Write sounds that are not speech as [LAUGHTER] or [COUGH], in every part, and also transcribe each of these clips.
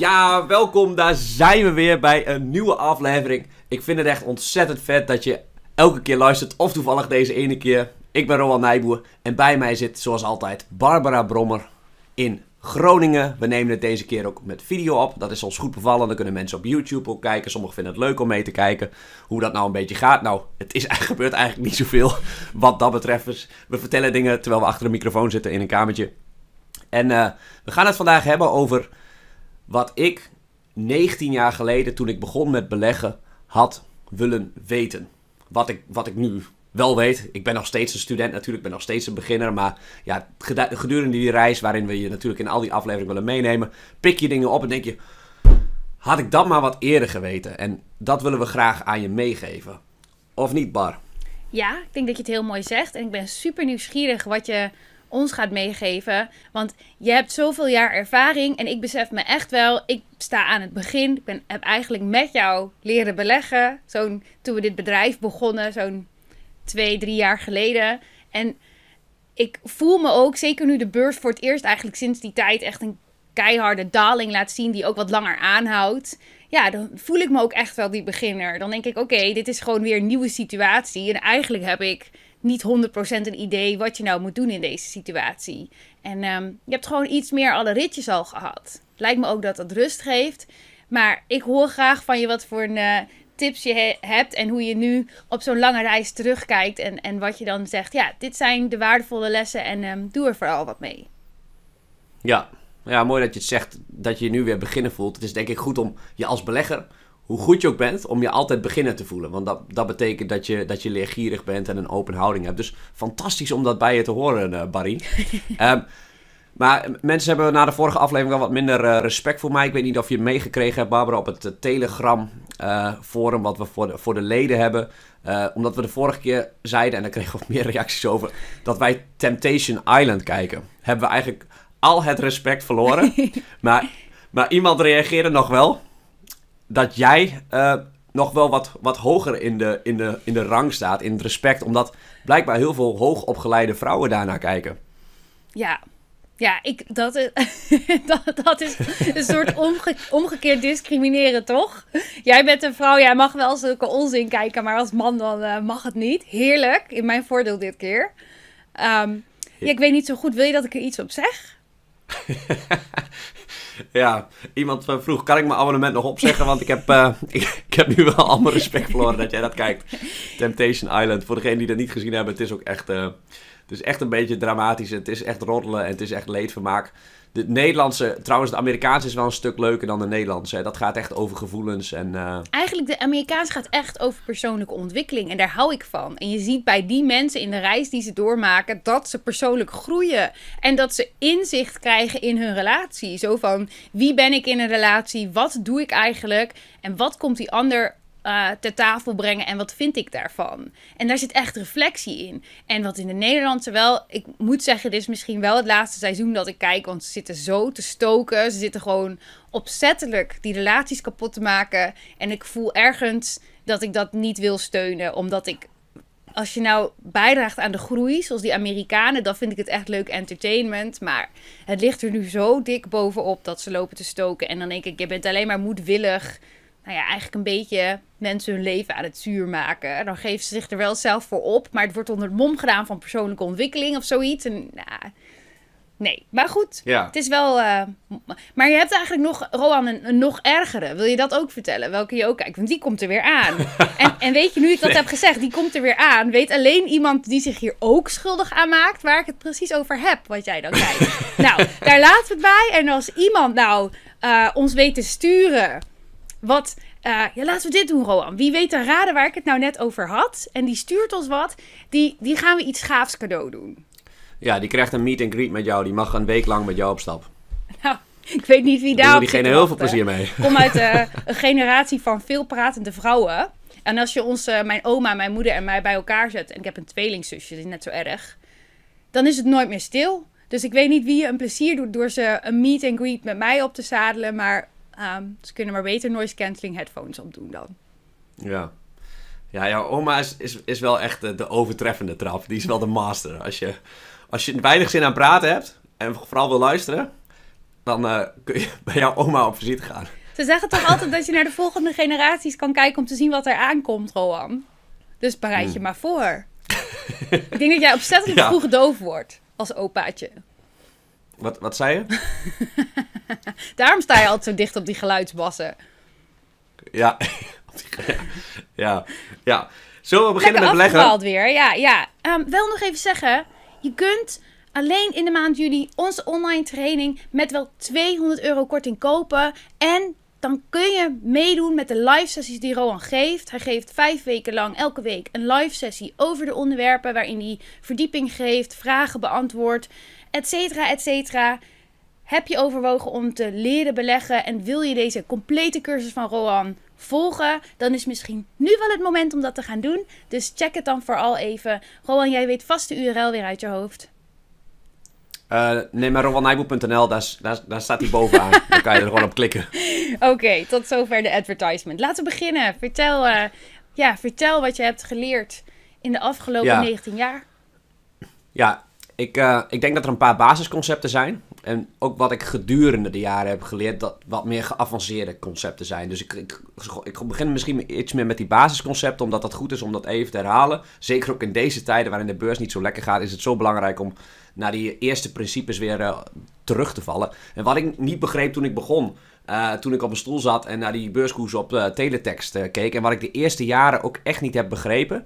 Ja, welkom. Daar zijn we weer bij een nieuwe aflevering. Ik vind het echt ontzettend vet dat je elke keer luistert, of toevallig deze ene keer. Ik ben Roland Nijboer en bij mij zit, zoals altijd, Barbara Brommer in Groningen. We nemen het deze keer ook met video op. Dat is ons goed bevallen. Dan kunnen mensen op YouTube ook kijken. Sommigen vinden het leuk om mee te kijken hoe dat nou een beetje gaat. Nou, het is, gebeurt eigenlijk niet zoveel wat dat betreft. Dus we vertellen dingen terwijl we achter een microfoon zitten in een kamertje. En eh, we gaan het vandaag hebben over wat ik 19 jaar geleden, toen ik begon met beleggen, had willen weten. Wat ik, wat ik nu wel weet. Ik ben nog steeds een student natuurlijk, ben nog steeds een beginner. Maar ja, gedurende die reis waarin we je natuurlijk in al die afleveringen willen meenemen, pik je dingen op en denk je, had ik dat maar wat eerder geweten. En dat willen we graag aan je meegeven. Of niet, Bar? Ja, ik denk dat je het heel mooi zegt. En ik ben super nieuwsgierig wat je ons gaat meegeven. Want je hebt zoveel jaar ervaring en ik besef me echt wel, ik sta aan het begin. Ik ben, heb eigenlijk met jou leren beleggen. toen we dit bedrijf begonnen, zo'n twee, drie jaar geleden. En ik voel me ook, zeker nu de beurs voor het eerst eigenlijk sinds die tijd echt een keiharde daling laat zien, die ook wat langer aanhoudt. Ja, dan voel ik me ook echt wel die beginner. Dan denk ik, oké, dit is gewoon weer een nieuwe situatie. En eigenlijk heb ik niet 100% een idee wat je nou moet doen in deze situatie. En ehm, je hebt gewoon iets meer alle ritjes al gehad. Lijkt me ook dat dat rust geeft. Maar ik hoor graag van je wat voor een, eh, tips je hebt en hoe je nu op zo'n lange reis terugkijkt. En, en wat je dan zegt, ja, dit zijn de waardevolle lessen en ehm, doe er vooral wat mee. Ja. ja, mooi dat je het zegt, dat je je nu weer beginnen voelt. Het is denk ik goed om je als belegger hoe goed je ook bent, om je altijd beginnen te voelen. Want dat, dat betekent dat je, dat je leergierig bent en een open houding hebt. Dus fantastisch om dat bij je te horen, eh, Barry. [LAUGHS] Ehm, maar mensen hebben na de vorige aflevering wel wat minder eh, respect voor mij. Ik weet niet of je meegekregen hebt, Barbara, op het uh, eh, Telegram-forum wat we voor de, voor de leden hebben. omdat we de vorige keer zeiden, en daar kregen we meer reacties over, dat wij Temptation Island kijken. Hebben we eigenlijk al het respect verloren. [LAUGHS] maar, maar iemand reageerde nog wel dat jij eh, nog wel wat, wat hoger in de, in, de, in de rang staat, in het respect. Omdat blijkbaar heel veel hoogopgeleide vrouwen daarnaar kijken. Ja, ja, ik, dat, is, [LAUGHS] dat, dat is een soort omgekeerd discrimineren, toch? Jij bent een vrouw, jij mag wel zulke onzin kijken, maar als man dan eh, mag het niet. Heerlijk, in mijn voordeel dit keer. Ehm, ja, ik weet niet zo goed, wil je dat ik er iets op zeg? [LAUGHS] Ja, iemand eh, vroeg, kan ik mijn abonnement nog opzeggen? Want ik heb, eh, [LAUGHS] ik, heb nu wel allemaal respect verloren dat jij dat kijkt. Temptation Island, voor degenen die dat niet gezien hebben, het is ook echt, eh, het is echt een beetje dramatisch. Het is echt roddelen en het is echt leedvermaak de Nederlandse, trouwens, de Amerikaanse is wel een stuk leuker dan de Nederlandse. Dat gaat echt over gevoelens en. Uh... Eigenlijk, de Amerikaanse gaat echt over persoonlijke ontwikkeling. En daar hou ik van. En je ziet bij die mensen in de reis die ze doormaken, dat ze persoonlijk groeien. En dat ze inzicht krijgen in hun relatie. Zo van wie ben ik in een relatie? Wat doe ik eigenlijk? En wat komt die ander eh, ter tafel brengen en wat vind ik daarvan? En daar zit echt reflectie in. En wat in de Nederlandse wel, ik moet zeggen, dit is misschien wel het laatste seizoen dat ik kijk, want ze zitten zo te stoken. Ze zitten gewoon opzettelijk die relaties kapot te maken. En ik voel ergens dat ik dat niet wil steunen, omdat ik. Als je nou bijdraagt aan de groei, zoals die Amerikanen, dan vind ik het echt leuk entertainment. Maar het ligt er nu zo dik bovenop dat ze lopen te stoken. En dan denk ik, je bent alleen maar moedwillig nou ja, eigenlijk een beetje mensen hun leven aan het zuur maken. Dan geven ze zich er wel zelf voor op. Maar het wordt onder het mom gedaan van persoonlijke ontwikkeling of zoiets. En, nou, nee, maar goed. Ja. Het is wel... Eh, maar je hebt eigenlijk nog, Roan, een, nog ergere. Wil je dat ook vertellen? Welke je ook kijkt? Want die komt er weer aan. [LAUGHS] en, en, weet je, nu ik dat heb gezegd, die komt er weer aan. Weet alleen iemand die zich hier ook schuldig aan maakt... waar ik het precies over heb, wat jij dan kijkt. [LAUGHS] nou, daar laten we het bij. En als iemand nou eh, ons weet te sturen wat. Uh, ja, laten we dit doen, Roan. Wie weet te raden waar ik het nou net over had. En die stuurt ons wat. Die, die gaan we iets gaafs cadeau doen. Ja, die krijgt een meet and greet met jou. Die mag een week lang met jou op stap. Nou, ik weet niet wie daar. Ik diegene heel veel plezier mee. Kom uit eh, [LAUGHS] een generatie van veel pratende vrouwen. En als je ons, eh, mijn oma, mijn moeder en mij bij elkaar zet. En ik heb een tweelingzusje, dat is net zo erg. Dan is het nooit meer stil. Dus ik weet niet wie je een plezier doet door ze een meet and greet met mij op te zadelen. Maar Um, ze kunnen maar beter noise cancelling headphones doen dan. Ja. Ja, jouw oma is, is, is wel echt de, eh, de overtreffende trap. Die is wel de master. Als je, als je weinig zin aan praten hebt en vooral wil luisteren, dan eh, kun je bij jouw oma op visite gaan. Ze zeggen toch altijd dat je naar de volgende generaties kan kijken om te zien wat er aankomt, Roan. Dus bereid je hmm. maar voor. [LAUGHS] Ik denk dat jij opzettelijk ja. vroeg doof wordt als opaatje. Wat, wat zei je? [LAUGHS] [LAUGHS] Daarom sta je altijd zo dicht op die geluidsbassen. Ja, [LAUGHS] ja, ja. zo we beginnen Lekker met beleggen? weer, ja, ja. Ehm, wel nog even zeggen, je kunt alleen in de maand juli onze online training met wel 200 euro korting kopen. En dan kun je meedoen met de live sessies die Roan geeft. Hij geeft vijf weken lang elke week een live sessie over de onderwerpen waarin hij verdieping geeft, vragen beantwoord et cetera, et cetera. Heb je overwogen om te leren beleggen en wil je deze complete cursus van Roan volgen? Dan is misschien nu wel het moment om dat te gaan doen. Dus check het dan vooral even. Roan, jij weet vast de URL weer uit je hoofd. Uh, nee, maar rowannijboel.nl, daar, staat hij bovenaan. [LAUGHS] dan kan je er gewoon op klikken. Oké, tot zover de advertisement. Laten we beginnen. Vertel, eh, ja, vertel wat je hebt geleerd in de afgelopen 19 jaar. Ja, ik, eh, ik denk dat er een paar basisconcepten zijn. En ook wat ik gedurende de jaren heb geleerd, dat wat meer geavanceerde concepten zijn. Dus ik, ik, ik begin misschien iets meer met die basisconcepten, omdat dat goed is om dat even te herhalen. Zeker ook in deze tijden waarin de beurs niet zo lekker gaat, is het zo belangrijk om naar die eerste principes weer eh, terug te vallen. En wat ik niet begreep toen ik begon, eh, toen ik op mijn stoel zat en naar die beurskoers op uh, teletext keek, en wat ik de eerste jaren ook echt niet heb begrepen,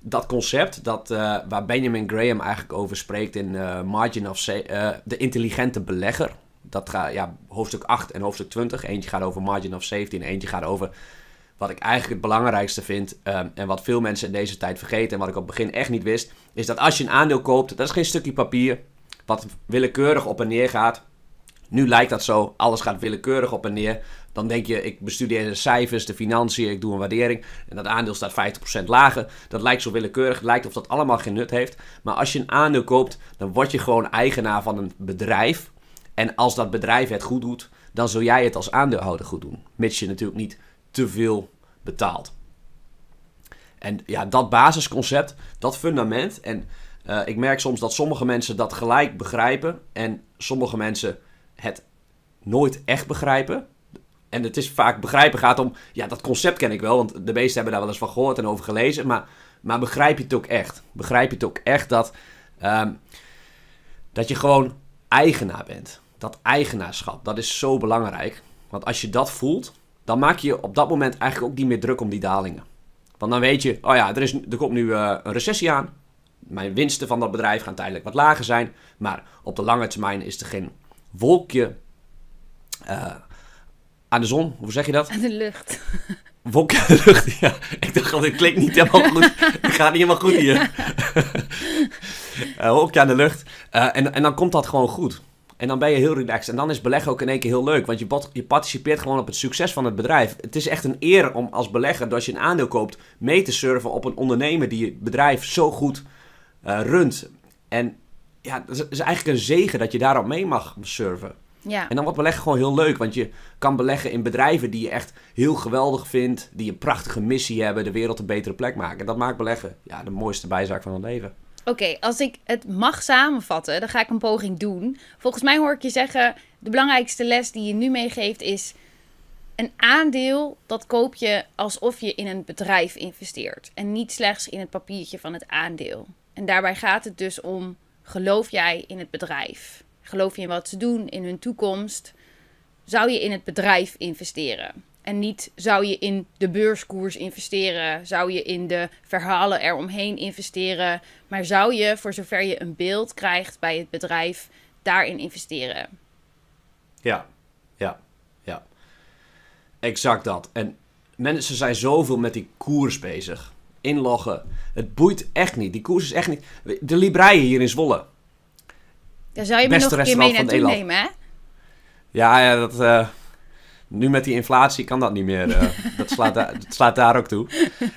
dat concept dat, eh, waar Benjamin Graham eigenlijk over spreekt in eh, Margin of Sa eh, de intelligente belegger. Dat gaat, ja, hoofdstuk 8 en hoofdstuk 20. Eentje gaat over Margin of Safety en eentje gaat over wat ik eigenlijk het belangrijkste vind en wat veel mensen in deze tijd vergeten en wat ik op het begin echt niet wist, is dat als je een aandeel koopt, dat is geen stukje papier wat willekeurig op en neer gaat. Nu lijkt dat zo, alles gaat willekeurig op en neer. Dan denk je, ik bestudeer de cijfers, de financiën, ik doe een waardering. En dat aandeel staat 50% lager. Dat lijkt zo willekeurig, lijkt of dat allemaal geen nut heeft. Maar als je een aandeel koopt, dan word je gewoon eigenaar van een bedrijf. En als dat bedrijf het goed doet, dan zul jij het als aandeelhouder goed doen. Mits je natuurlijk niet te veel betaalt. En ja, dat basisconcept, dat fundament. En eh, ik merk soms dat sommige mensen dat gelijk begrijpen en sommige mensen het nooit echt begrijpen. En het is vaak begrijpen gaat om, ja, dat concept ken ik wel, want de meesten hebben daar wel eens van gehoord en over gelezen. Maar, maar begrijp je het ook echt? Begrijp je het ook echt dat, ehm, dat je gewoon eigenaar bent? Dat eigenaarschap, dat is zo belangrijk. Want als je dat voelt, dan maak je op dat moment eigenlijk ook niet meer druk om die dalingen. Want dan weet je, oh ja, er, is, er komt nu eh, een recessie aan. Mijn winsten van dat bedrijf gaan tijdelijk wat lager zijn. Maar op de lange termijn is er geen wolkje uh, aan de zon, hoe zeg je dat? Aan de lucht. Wolken aan de lucht, ja. Ik dacht, dat klinkt niet helemaal goed. [LAUGHS] Het gaat niet helemaal goed hier. uh, [LAUGHS] eh, wolken aan de lucht. Eh, en, en dan komt dat gewoon goed. En dan ben je heel relaxed. En dan is beleggen ook in één keer heel leuk. Want je, je participeert gewoon op het succes van het bedrijf. Het is echt een eer om als belegger, als je een aandeel koopt, mee te surfen op een ondernemer die het bedrijf zo goed eh, runt. En ja, het is eigenlijk een zegen dat je daarop mee mag surfen. Ja. En dan wordt beleggen gewoon heel leuk, want je kan beleggen in bedrijven die je echt heel geweldig vindt, die een prachtige missie hebben, de wereld een betere plek maken. En dat maakt beleggen ja, de mooiste bijzaak van het leven. Oké, als ik het mag samenvatten, dan ga ik een poging doen. Volgens mij hoor ik je zeggen, de belangrijkste les die je nu meegeeft is... Een aandeel, dat koop je alsof je in een bedrijf investeert. En niet slechts in het papiertje van het aandeel. En daarbij gaat het dus om, geloof jij in het bedrijf? geloof je in wat ze doen, in hun toekomst, zou je in het bedrijf investeren. En niet zou je in de beurskoers investeren, zou je in de verhalen eromheen investeren, maar zou je, voor zover je een beeld krijgt bij het bedrijf, daarin investeren. Ja, ja, ja. Exact dat. En mensen zijn zoveel met die koers bezig. Inloggen. Het boeit echt niet. Die koers is echt niet. De Libraïe hier in Zwolle. Daar zou je me nog een keer mee naartoe nemen, hè? Ja, ja dat, eh, nu met die inflatie kan dat niet meer. Eh. [LAUGHS] dat, slaat dat slaat daar ook toe.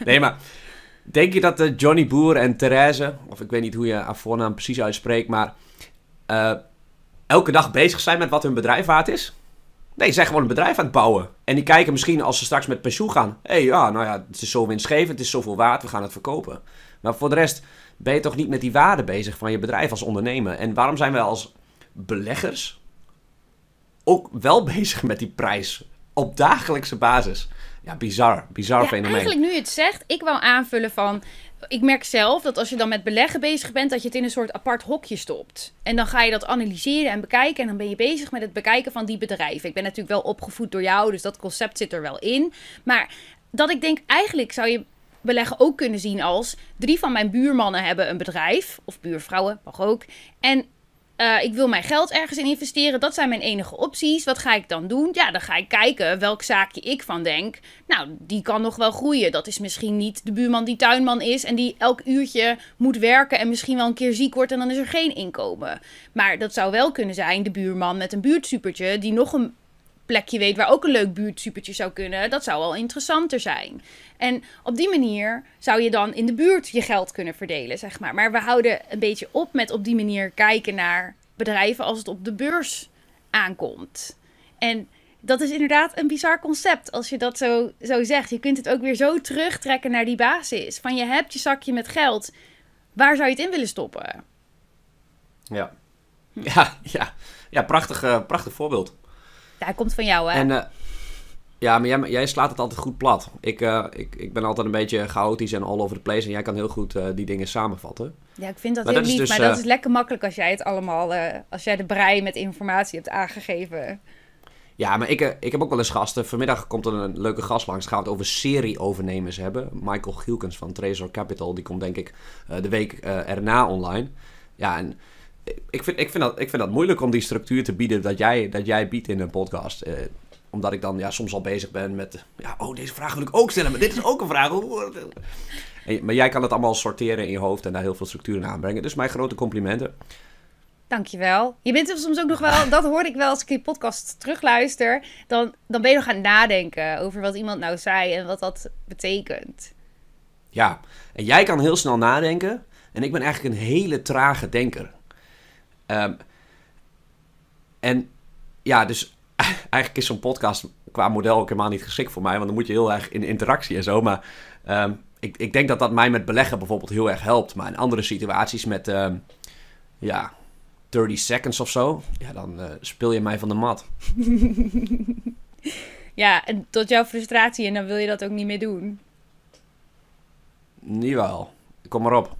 Nee, maar denk je dat uh, Johnny Boer en Therese, of ik weet niet hoe je haar voornaam precies uitspreekt, maar elke dag bezig zijn met wat hun bedrijf waard is? Nee, ze zijn gewoon een bedrijf aan het bouwen. En die kijken misschien als ze straks met pensioen gaan. Hé, hey, ja, nou ja, het is zo winstgevend, het is zoveel waard, we gaan het verkopen. Maar voor de rest, ben je toch niet met die waarde bezig van je bedrijf als ondernemer? En waarom zijn we als beleggers ook wel [LAUGHS] bezig met die prijs op dagelijkse basis? Ja, bizar. Bizar ja, fenomeen. Eigenlijk nu je het zegt, ik wou aanvullen van... Ik merk zelf dat als je dan met beleggen bezig bent, dat je het in een soort apart hokje stopt. En dan ga je dat analyseren en bekijken. En dan ben je bezig met het bekijken van die bedrijven. Ik ben natuurlijk wel opgevoed door jou, dus dat concept zit er wel in. Maar dat ik denk, eigenlijk zou je beleggen ook kunnen zien als drie van mijn buurmannen hebben een bedrijf, of buurvrouwen, mag ook. En eh, ik wil mijn geld ergens in investeren. Dat zijn mijn enige opties. Wat ga ik dan doen? Ja, dan ga ik kijken welk zaakje ik van denk. Nou, die kan nog wel groeien. Dat is misschien niet de buurman die tuinman is en die elk uurtje moet werken en misschien wel een keer ziek wordt en dan is er geen inkomen. Maar dat zou wel kunnen zijn de buurman met een buurtsupertje die nog een plekje weet waar ook een leuk buurtsupertje zou kunnen, dat zou al interessanter zijn. En op die manier zou je dan in de buurt je geld kunnen verdelen, zeg maar. Maar we houden een beetje op met op die manier kijken naar bedrijven als het op de beurs aankomt. En dat is inderdaad een bizar concept als je dat zo, zo zegt. Je kunt het ook weer zo terugtrekken naar die basis. Van je hebt je zakje met geld. Waar zou je het in willen stoppen? Ja, [LAUGHS] ja, ja. ja prachtig, eh, prachtig voorbeeld. Ja, hij komt van jou, hè? En, eh, ja, maar jij, jij, slaat het altijd goed plat. Ik, eh, ik, ik ben altijd een beetje chaotisch en all over the place. En jij kan heel goed eh, die dingen samenvatten. Ja, ik vind dat maar heel lief. Dus, maar dat is lekker makkelijk als jij het allemaal... als jij de brei met informatie hebt aangegeven. Ja, maar ik, ik heb ook wel eens gasten. Vanmiddag komt er een leuke gast langs. Het gaat het over serie-overnemers hebben. Michael Gielkens van Trezor Capital. Die komt denk ik de week erna online. Ja, en ik, vind, ik, vind dat, ik vind dat moeilijk om die structuur te bieden dat jij, dat jij biedt in een podcast. Eh, omdat ik dan ja, soms al bezig ben met. Ja, oh, deze vraag wil ik ook stellen, maar dit is ook een vraag. maar jij kan het allemaal sorteren in je hoofd en daar heel veel structuur in aanbrengen. Dus mijn grote complimenten. Dankjewel. Je bent er soms ook nog wel, dat hoor ik wel als ik die podcast terugluister, dan, dan ben je nog aan het nadenken over wat iemand nou zei en wat dat betekent. Ja, en jij kan heel snel nadenken en ik ben eigenlijk een hele trage denker. Um, en ja, dus [LAUGHS] eigenlijk is zo'n podcast qua model ook helemaal niet geschikt voor mij. Want dan moet je heel erg in interactie en zo. Maar ehm, ik, ik denk dat dat mij met beleggen bijvoorbeeld heel erg helpt. Maar in andere situaties met ehm, ja, 30 seconds of zo, ja, dan eh, speel je mij van de mat. [LAUGHS] ja, en tot jouw frustratie en dan wil je dat ook niet meer doen. wel. kom maar op.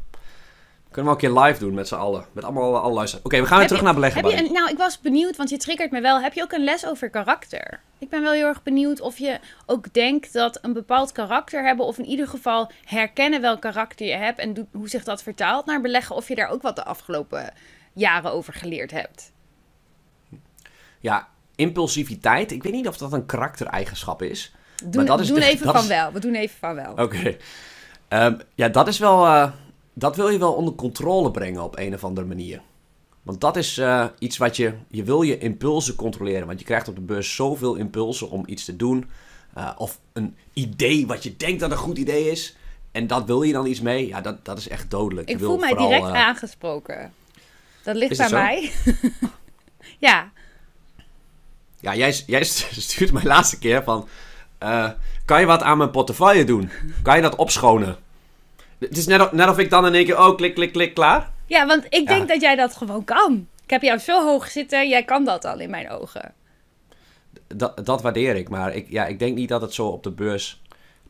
Kunnen we ook een keer live doen met z'n allen. Met allemaal alle Oké, we gaan weer terug naar beleggen. Heb je nou, ik was benieuwd, want je triggert me wel. Heb je ook een les over karakter? Ik ben wel heel erg benieuwd of je ook denkt dat een bepaald karakter hebben... of in ieder geval herkennen welk karakter je hebt... en hoe zich dat vertaalt naar beleggen. Of je daar ook wat de afgelopen jaren over geleerd hebt. Ja, impulsiviteit. Ik weet niet of dat een karaktereigenschap is. Doen, maar dat is doen even van wel. We doen even van wel. Oké. Ehm, ja, dat is wel... Eh, dat wil je wel onder controle brengen op een of andere manier. Want dat is eh, iets wat je. Je wil je impulsen controleren. Want je krijgt op de beurs zoveel impulsen om iets te doen. Eh, of een idee wat je denkt dat een goed idee is. En dat wil je dan iets mee. Ja, dat, dat is echt dodelijk. Ik voel mij direct eh, aangesproken. Dat ligt aan mij. [LAUGHS] ja. Ja, jij, jij [LAUGHS] stuurt mij laatste keer van. kan je wat aan mijn portefeuille doen? Kan je dat opschonen? Het is net of, net ik dan in één keer, oh, klik, klik, klik, klaar. Ja, want ik denk dat jij dat gewoon kan. Ik heb jou zo hoog zitten, jij kan dat al in mijn ogen. Dat, dat waardeer ik, maar ik, ja, ik denk niet dat het zo op de beurs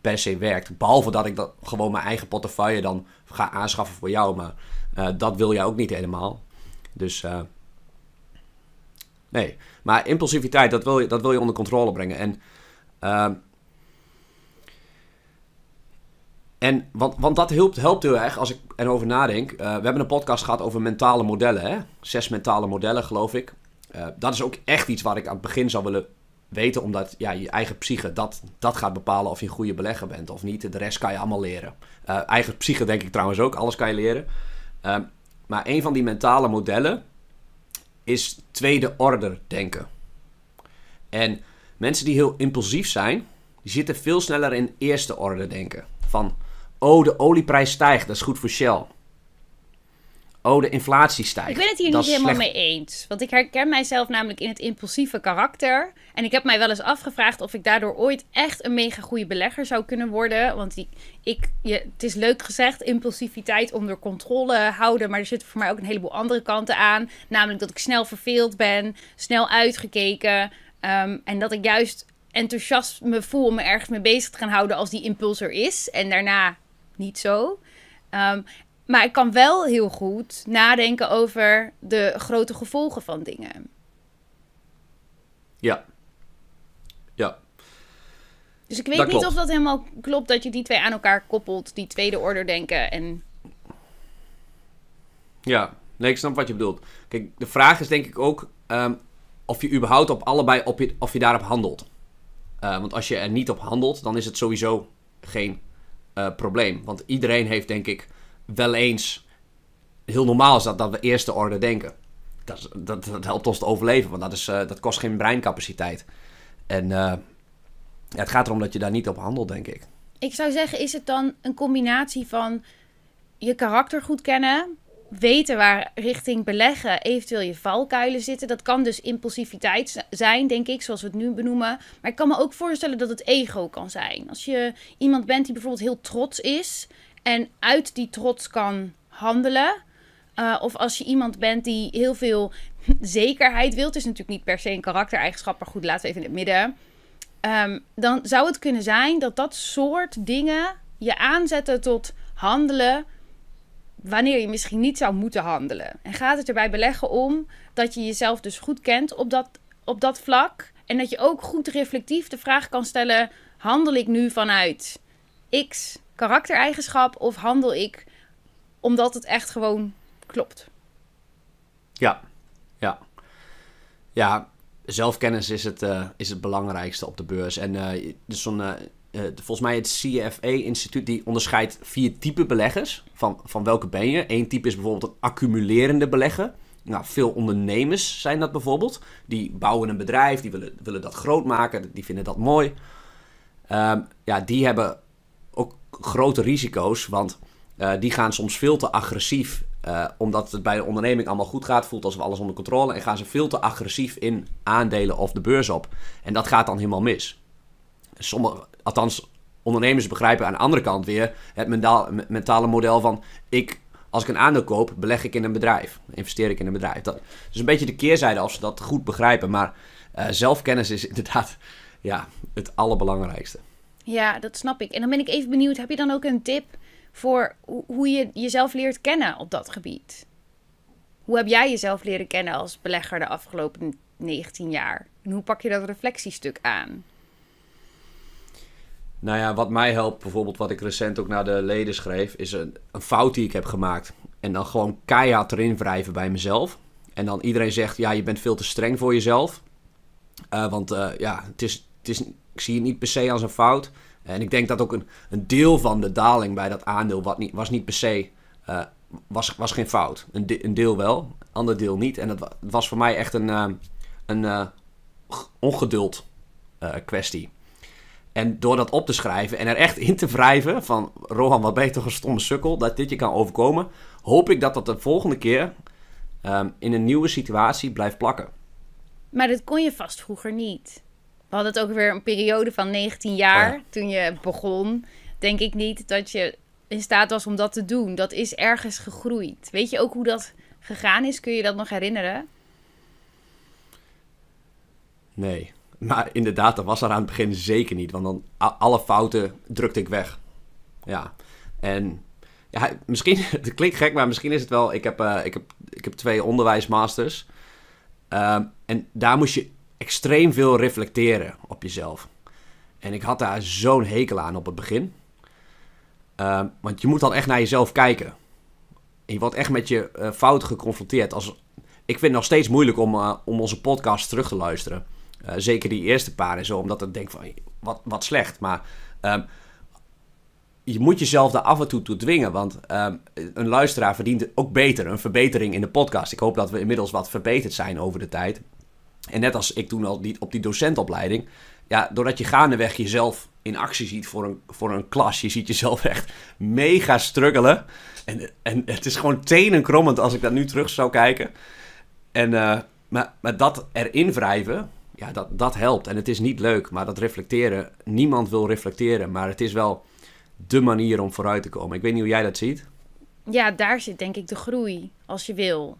per se werkt. Behalve dat ik dat gewoon mijn eigen portefeuille dan ga aanschaffen voor jou. Maar eh, dat wil jij ook niet helemaal. Dus eh, nee. Maar impulsiviteit, dat wil, je, dat wil je onder controle brengen. En eh, En, want, want dat helpt, helpt heel erg als ik erover nadenk. Eh, we hebben een podcast gehad over mentale modellen. Hè? Zes mentale modellen, geloof ik. Eh, dat is ook echt iets waar ik aan het begin zou willen weten. Omdat ja, je eigen psyche, dat, dat gaat bepalen of je een goede belegger bent of niet. De rest kan je allemaal leren. Eh, eigen psyche denk ik trouwens ook. Alles kan je leren. Ehm, maar een van die mentale modellen is tweede order denken. En mensen die heel impulsief zijn, die zitten veel sneller in eerste orde denken. Van Oh, de olieprijs stijgt. Dat is goed voor Shell. Oh, de inflatie stijgt. Ik ben het hier niet helemaal mee eens. Want ik herken mijzelf namelijk in het impulsieve karakter. En ik heb mij wel eens afgevraagd of ik daardoor ooit echt een mega goede belegger zou kunnen worden. Want ik, ik, je, het is leuk gezegd, impulsiviteit onder controle houden. Maar er zitten voor mij ook een heleboel andere kanten aan. Namelijk dat ik snel verveeld ben, snel uitgekeken. Ehm, en dat ik juist enthousiast me voel om me ergens mee bezig te gaan houden als die impuls er is. En daarna niet zo. Ehm, maar ik kan wel heel goed nadenken over de grote gevolgen van dingen. Ja. Ja. Dus ik weet niet of dat helemaal klopt dat je die twee aan elkaar koppelt, die tweede order denken en. Ja, nee, ik snap wat je bedoelt. Kijk, de vraag is denk ik ook ehm, of je überhaupt op allebei, op je, of je daarop handelt. Ehm, want als je er niet op handelt, dan is het sowieso geen eh, probleem. Want iedereen heeft denk ik wel eens... Heel normaal is dat, dat we eerste orde denken. Dat, dat, dat helpt ons te overleven, want dat, is, eh, dat kost geen breincapaciteit. En eh, ja, het gaat erom dat je daar niet op handelt, denk ik. Ik zou zeggen, is het dan een combinatie van je karakter goed kennen weten waar richting beleggen eventueel je valkuilen zitten. Dat kan dus impulsiviteit zijn, denk ik, zoals we het nu benoemen. Maar ik kan me ook voorstellen dat het ego kan zijn. Als je iemand bent die bijvoorbeeld heel trots is en uit die trots kan handelen. Eh, of als je iemand bent die heel veel [LAUGHS] zekerheid wilt, is natuurlijk niet per se een karaktereigenschap, maar goed, laten we even in het midden. Ehm, dan zou het kunnen zijn dat dat soort dingen je aanzetten tot handelen wanneer je misschien niet zou moeten handelen. En gaat het erbij beleggen om dat je jezelf dus goed kent op dat, op dat vlak. En dat je ook goed reflectief de vraag kan stellen: handel ik nu vanuit X karaktereigenschap of handel ik omdat het echt gewoon klopt? Ja, ja. Ja, zelfkennis is het, eh, is het belangrijkste op de beurs. En uh, dus zo'n eh, eh, volgens mij het CFA-instituut, die onderscheidt vier type beleggers. Van, van welke ben je? Eén type is bijvoorbeeld een accumulerende beleggen. Nou, veel ondernemers zijn dat bijvoorbeeld. Die bouwen een bedrijf, die willen, willen dat groot maken, die vinden dat mooi. Ehm, ja, die hebben ook grote risico's, want eh, die gaan soms veel te agressief. Uh, omdat het bij de onderneming allemaal goed gaat, voelt alsof alles onder controle. En gaan ze veel te agressief in aandelen of de beurs op. En dat gaat dan helemaal mis sommige, althans ondernemers begrijpen aan de andere kant weer het mentaal, mentale model van ik, als ik een aandeel koop, beleg ik in een bedrijf, investeer ik in een bedrijf. Dat is een beetje de keerzijde als ze dat goed begrijpen, maar eh, zelfkennis is [LAUGHS] inderdaad ja, het allerbelangrijkste. Ja, dat snap ik. En dan ben ik even benieuwd, heb je dan ook een tip voor hoe je jezelf leert kennen op dat gebied? Hoe heb jij jezelf leren kennen als belegger de afgelopen 19 jaar? En hoe pak je dat reflectiestuk aan? Nou ja, wat mij helpt, bijvoorbeeld wat ik recent ook naar de leden schreef, is een, een fout die ik heb gemaakt. En dan gewoon keihard erin wrijven bij mezelf. En dan iedereen zegt, ja, je bent veel te streng voor jezelf. Eh, want eh, ja, het is, het is, ik zie het niet per se als een fout. En ik denk dat ook een, een deel van de daling bij dat aandeel wat niet, was niet per se, eh, was, was geen fout. Een, een deel wel, ander deel niet. En dat was voor mij echt een, een ongeduld kwestie. En door dat op te schrijven en er echt in te wrijven van... Rohan, wat ben je toch een stomme sukkel dat dit je kan overkomen. Hoop ik dat dat de volgende keer ehm, in een nieuwe situatie blijft plakken. Maar dat kon je vast vroeger niet. We hadden het ook weer een periode van 19 jaar toen je begon. Denk ik niet dat je in staat was om dat te doen. Dat is ergens gegroeid. Weet je ook hoe dat gegaan is? Kun je dat nog herinneren? Nee. Maar inderdaad, dat was er aan het begin zeker niet. Want dan alle fouten drukte ik weg. Ja. En ja, misschien, [LAUGHS] het klinkt gek, maar misschien is het wel. Ik heb, eh, ik heb, ik heb twee onderwijsmasters. Ehm, en daar moest je extreem veel reflecteren op jezelf. En ik had daar zo'n hekel aan op het begin. Ehm, want je moet dan echt naar jezelf kijken. En je wordt echt met je eh, fouten geconfronteerd. Als, ik vind het nog steeds moeilijk om, eh, om onze podcast terug te luisteren. Eh, zeker die eerste paar en zo, omdat ik denk van wat, wat slecht. Maar ehm, je moet jezelf daar af en toe toe dwingen. Want ehm, een luisteraar verdient ook beter, een verbetering in de podcast. Ik hoop dat we inmiddels wat verbeterd zijn over de tijd. En net als ik toen al die, op die docentopleiding. Ja, doordat je gaandeweg jezelf in actie ziet voor een, voor een klas. Je ziet jezelf echt mega struggelen. En, en het is gewoon krommend als ik dat nu terug zou kijken. En, uh, maar, maar dat erin wrijven, ja, dat, dat helpt. En het is niet leuk, maar dat reflecteren, niemand wil reflecteren, maar het is wel de manier om vooruit te komen. Ik weet niet hoe jij dat ziet. Ja, daar zit denk ik de groei, als je wil.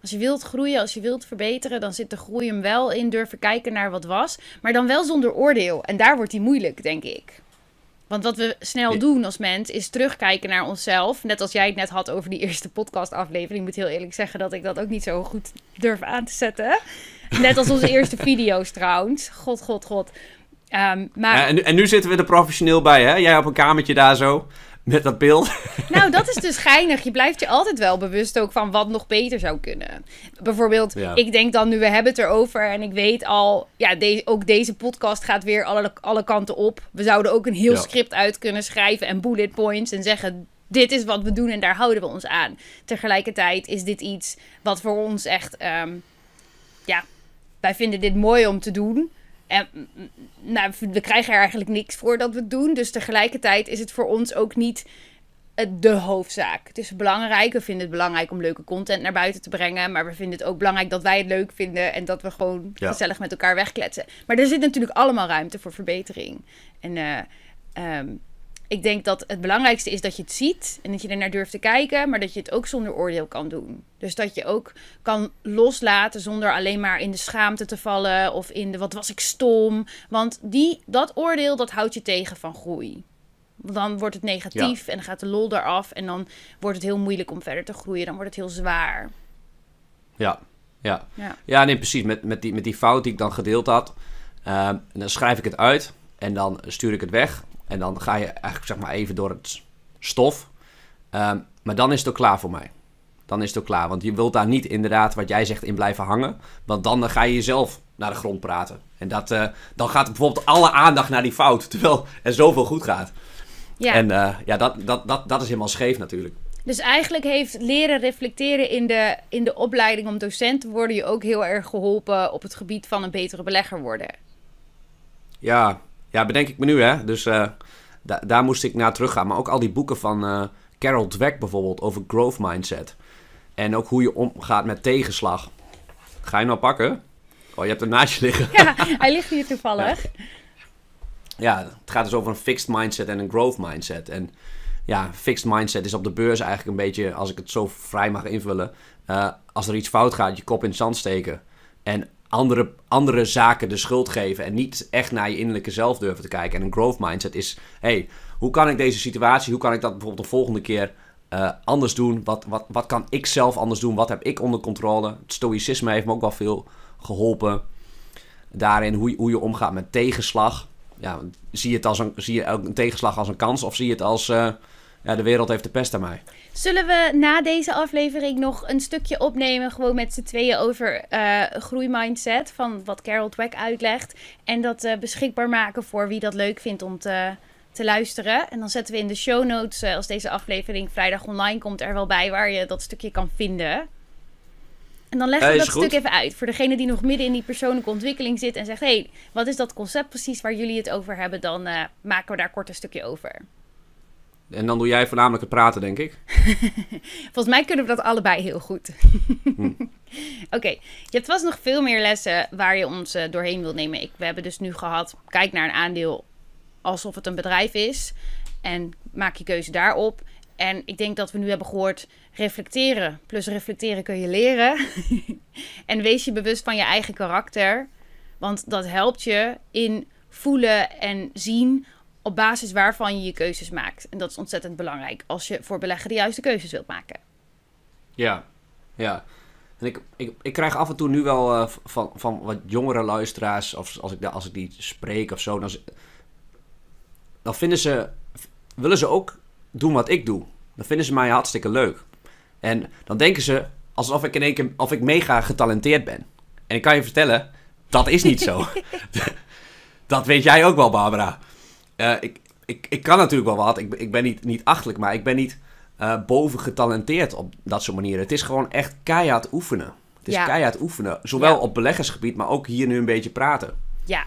Als je wilt groeien, als je wilt verbeteren, dan zit de groei hem wel in durven kijken naar wat was, maar dan wel zonder oordeel. En daar wordt hij moeilijk, denk ik. Want wat we snel doen als mens is terugkijken naar onszelf. Net als jij het net had over die eerste podcastaflevering. Ik moet heel eerlijk zeggen dat ik dat ook niet zo goed durf aan te zetten. Net als onze eerste video's trouwens. God, god, god. Ehm, maar... en, nu zitten we er professioneel bij, hè? Jij op een kamertje daar zo, met dat beeld. Nou, dat is [LAUGHS] dus geinig. Je blijft je altijd wel bewust ook van wat nog beter zou kunnen. Bijvoorbeeld, ik denk dan nu, we hebben het erover en ik weet al... Ja, ook deze podcast gaat weer alle, alle kanten op. We zouden ook een heel script uit kunnen schrijven en bullet points en zeggen... Dit is wat we doen en daar houden we ons aan. Tegelijkertijd is dit iets wat voor ons echt... Ehm, ja, wij vinden dit mooi om te doen. En mm, mm, nou, we krijgen er eigenlijk niks voor dat we het doen. Dus tegelijkertijd is het voor ons ook niet eh, de hoofdzaak. Het is belangrijk. We vinden het belangrijk om leuke content naar buiten te brengen. Maar we vinden het ook belangrijk dat wij het leuk vinden. En dat we gewoon gezellig met elkaar wegkletsen. Maar er zit natuurlijk allemaal ruimte voor verbetering. En uh, ik denk dat het belangrijkste is dat je het ziet en dat je er naar durft te kijken, maar dat je het ook zonder oordeel kan doen. Dus dat je ook kan loslaten zonder alleen maar in de schaamte te vallen of in de wat was ik stom. Want die, dat oordeel, dat houdt je tegen van groei. Dan wordt het negatief en dan gaat de lol eraf en dan wordt het heel moeilijk om verder te groeien. Dan wordt het heel zwaar. Ja, ja. Ja, nee, precies. Met, met, die, met die fout die ik dan gedeeld had, ehm, dan schrijf ik het uit en dan stuur ik het weg. En dan ga je eigenlijk zeg maar even door het stof. Ehm, maar dan is het ook klaar voor mij. Dan is het ook klaar. Want je wilt daar niet inderdaad wat jij zegt in blijven hangen. Want dan ga je jezelf naar de grond praten. En dat, eh, dan gaat bijvoorbeeld alle aandacht naar die fout. [LAUGHS] Terwijl er zoveel goed gaat. Ja. En eh, ja, dat, dat, dat, dat is helemaal scheef natuurlijk. Dus eigenlijk heeft leren reflecteren in de, in de opleiding om docent te worden je ook heel erg geholpen op het gebied van een betere belegger worden. Ja, ja, bedenk ik me nu, hè. Dus eh, daar moest ik naar teruggaan. Maar ook al die boeken van eh, Carol Dweck bijvoorbeeld over growth mindset. En ook hoe je omgaat met tegenslag. Ga je nou pakken? Oh, je hebt hem naast je liggen. Ja, hij ligt hier toevallig. Ja. het gaat dus over een fixed mindset en een growth mindset. En ja, fixed mindset is op de beurs eigenlijk een beetje, als ik het zo vrij mag invullen, eh, als er iets fout gaat, je kop in het zand steken. En andere, andere zaken de schuld geven en niet echt naar je innerlijke zelf durven te kijken. En een growth mindset is: hey, hoe kan ik deze situatie, hoe kan ik dat bijvoorbeeld de volgende keer eh, anders doen? Wat, wat, wat kan ik zelf anders doen? Wat heb ik onder controle? Het stoïcisme heeft me ook wel veel geholpen daarin, hoe je, hoe je omgaat met tegenslag. Ja, zie, je het als een, zie je tegenslag als een kans of zie je het als. Eh, ja, de wereld heeft de pest aan mij. Zullen we na deze aflevering nog een stukje opnemen, gewoon met z'n tweeën over uh, groeimindset, van wat Carol Dweck uitlegt, en dat eh, beschikbaar maken voor wie dat leuk vindt om te, te luisteren. En dan zetten we in de show notes, eh, als deze aflevering vrijdag online komt, er wel bij waar je dat stukje kan vinden. En dan leggen we dat stuk even uit voor degene die nog midden in die persoonlijke ontwikkeling zit en zegt: hé, hey, wat is dat concept precies waar jullie het over hebben? Dan maken we daar kort een stukje over. En dan doe jij voornamelijk het praten, denk ik. [LAUGHS] Volgens mij kunnen we dat allebei heel goed. Hm. [LAUGHS] Oké, je hebt vast nog veel meer lessen waar je ons eh, doorheen wilt nemen. Ik, we hebben dus nu gehad, kijk naar een aandeel alsof het een bedrijf is. En maak je keuze daarop. En ik denk dat we nu hebben gehoord, reflecteren. Plus reflecteren kun je leren. [LAUGHS] en wees je bewust van je eigen karakter. Want dat helpt je in voelen en zien op basis waarvan je je keuzes maakt. En dat is ontzettend belangrijk als je voor beleggen de juiste keuzes wilt maken. Ja, ja. En ik, ik, ik krijg af en toe nu wel eh, van, van wat jongere luisteraars, of als ik, als ik die spreek of zo, dan, dan vinden ze, willen ze ook doen wat ik doe. Dan vinden ze mij hartstikke leuk. En dan denken ze alsof ik in één keer of ik mega getalenteerd ben. En ik kan je vertellen, dat is niet zo. [LAUGHS] dat weet jij ook wel, Barbara. Eh, ik, ik, ik kan natuurlijk wel wat. Ik, ik ben niet, niet achterlijk, maar ik ben niet uh, eh, boven getalenteerd op dat soort manieren. Het is gewoon echt keihard oefenen. Het is keihard oefenen. Zowel op beleggersgebied, maar ook hier nu een beetje praten. Ja,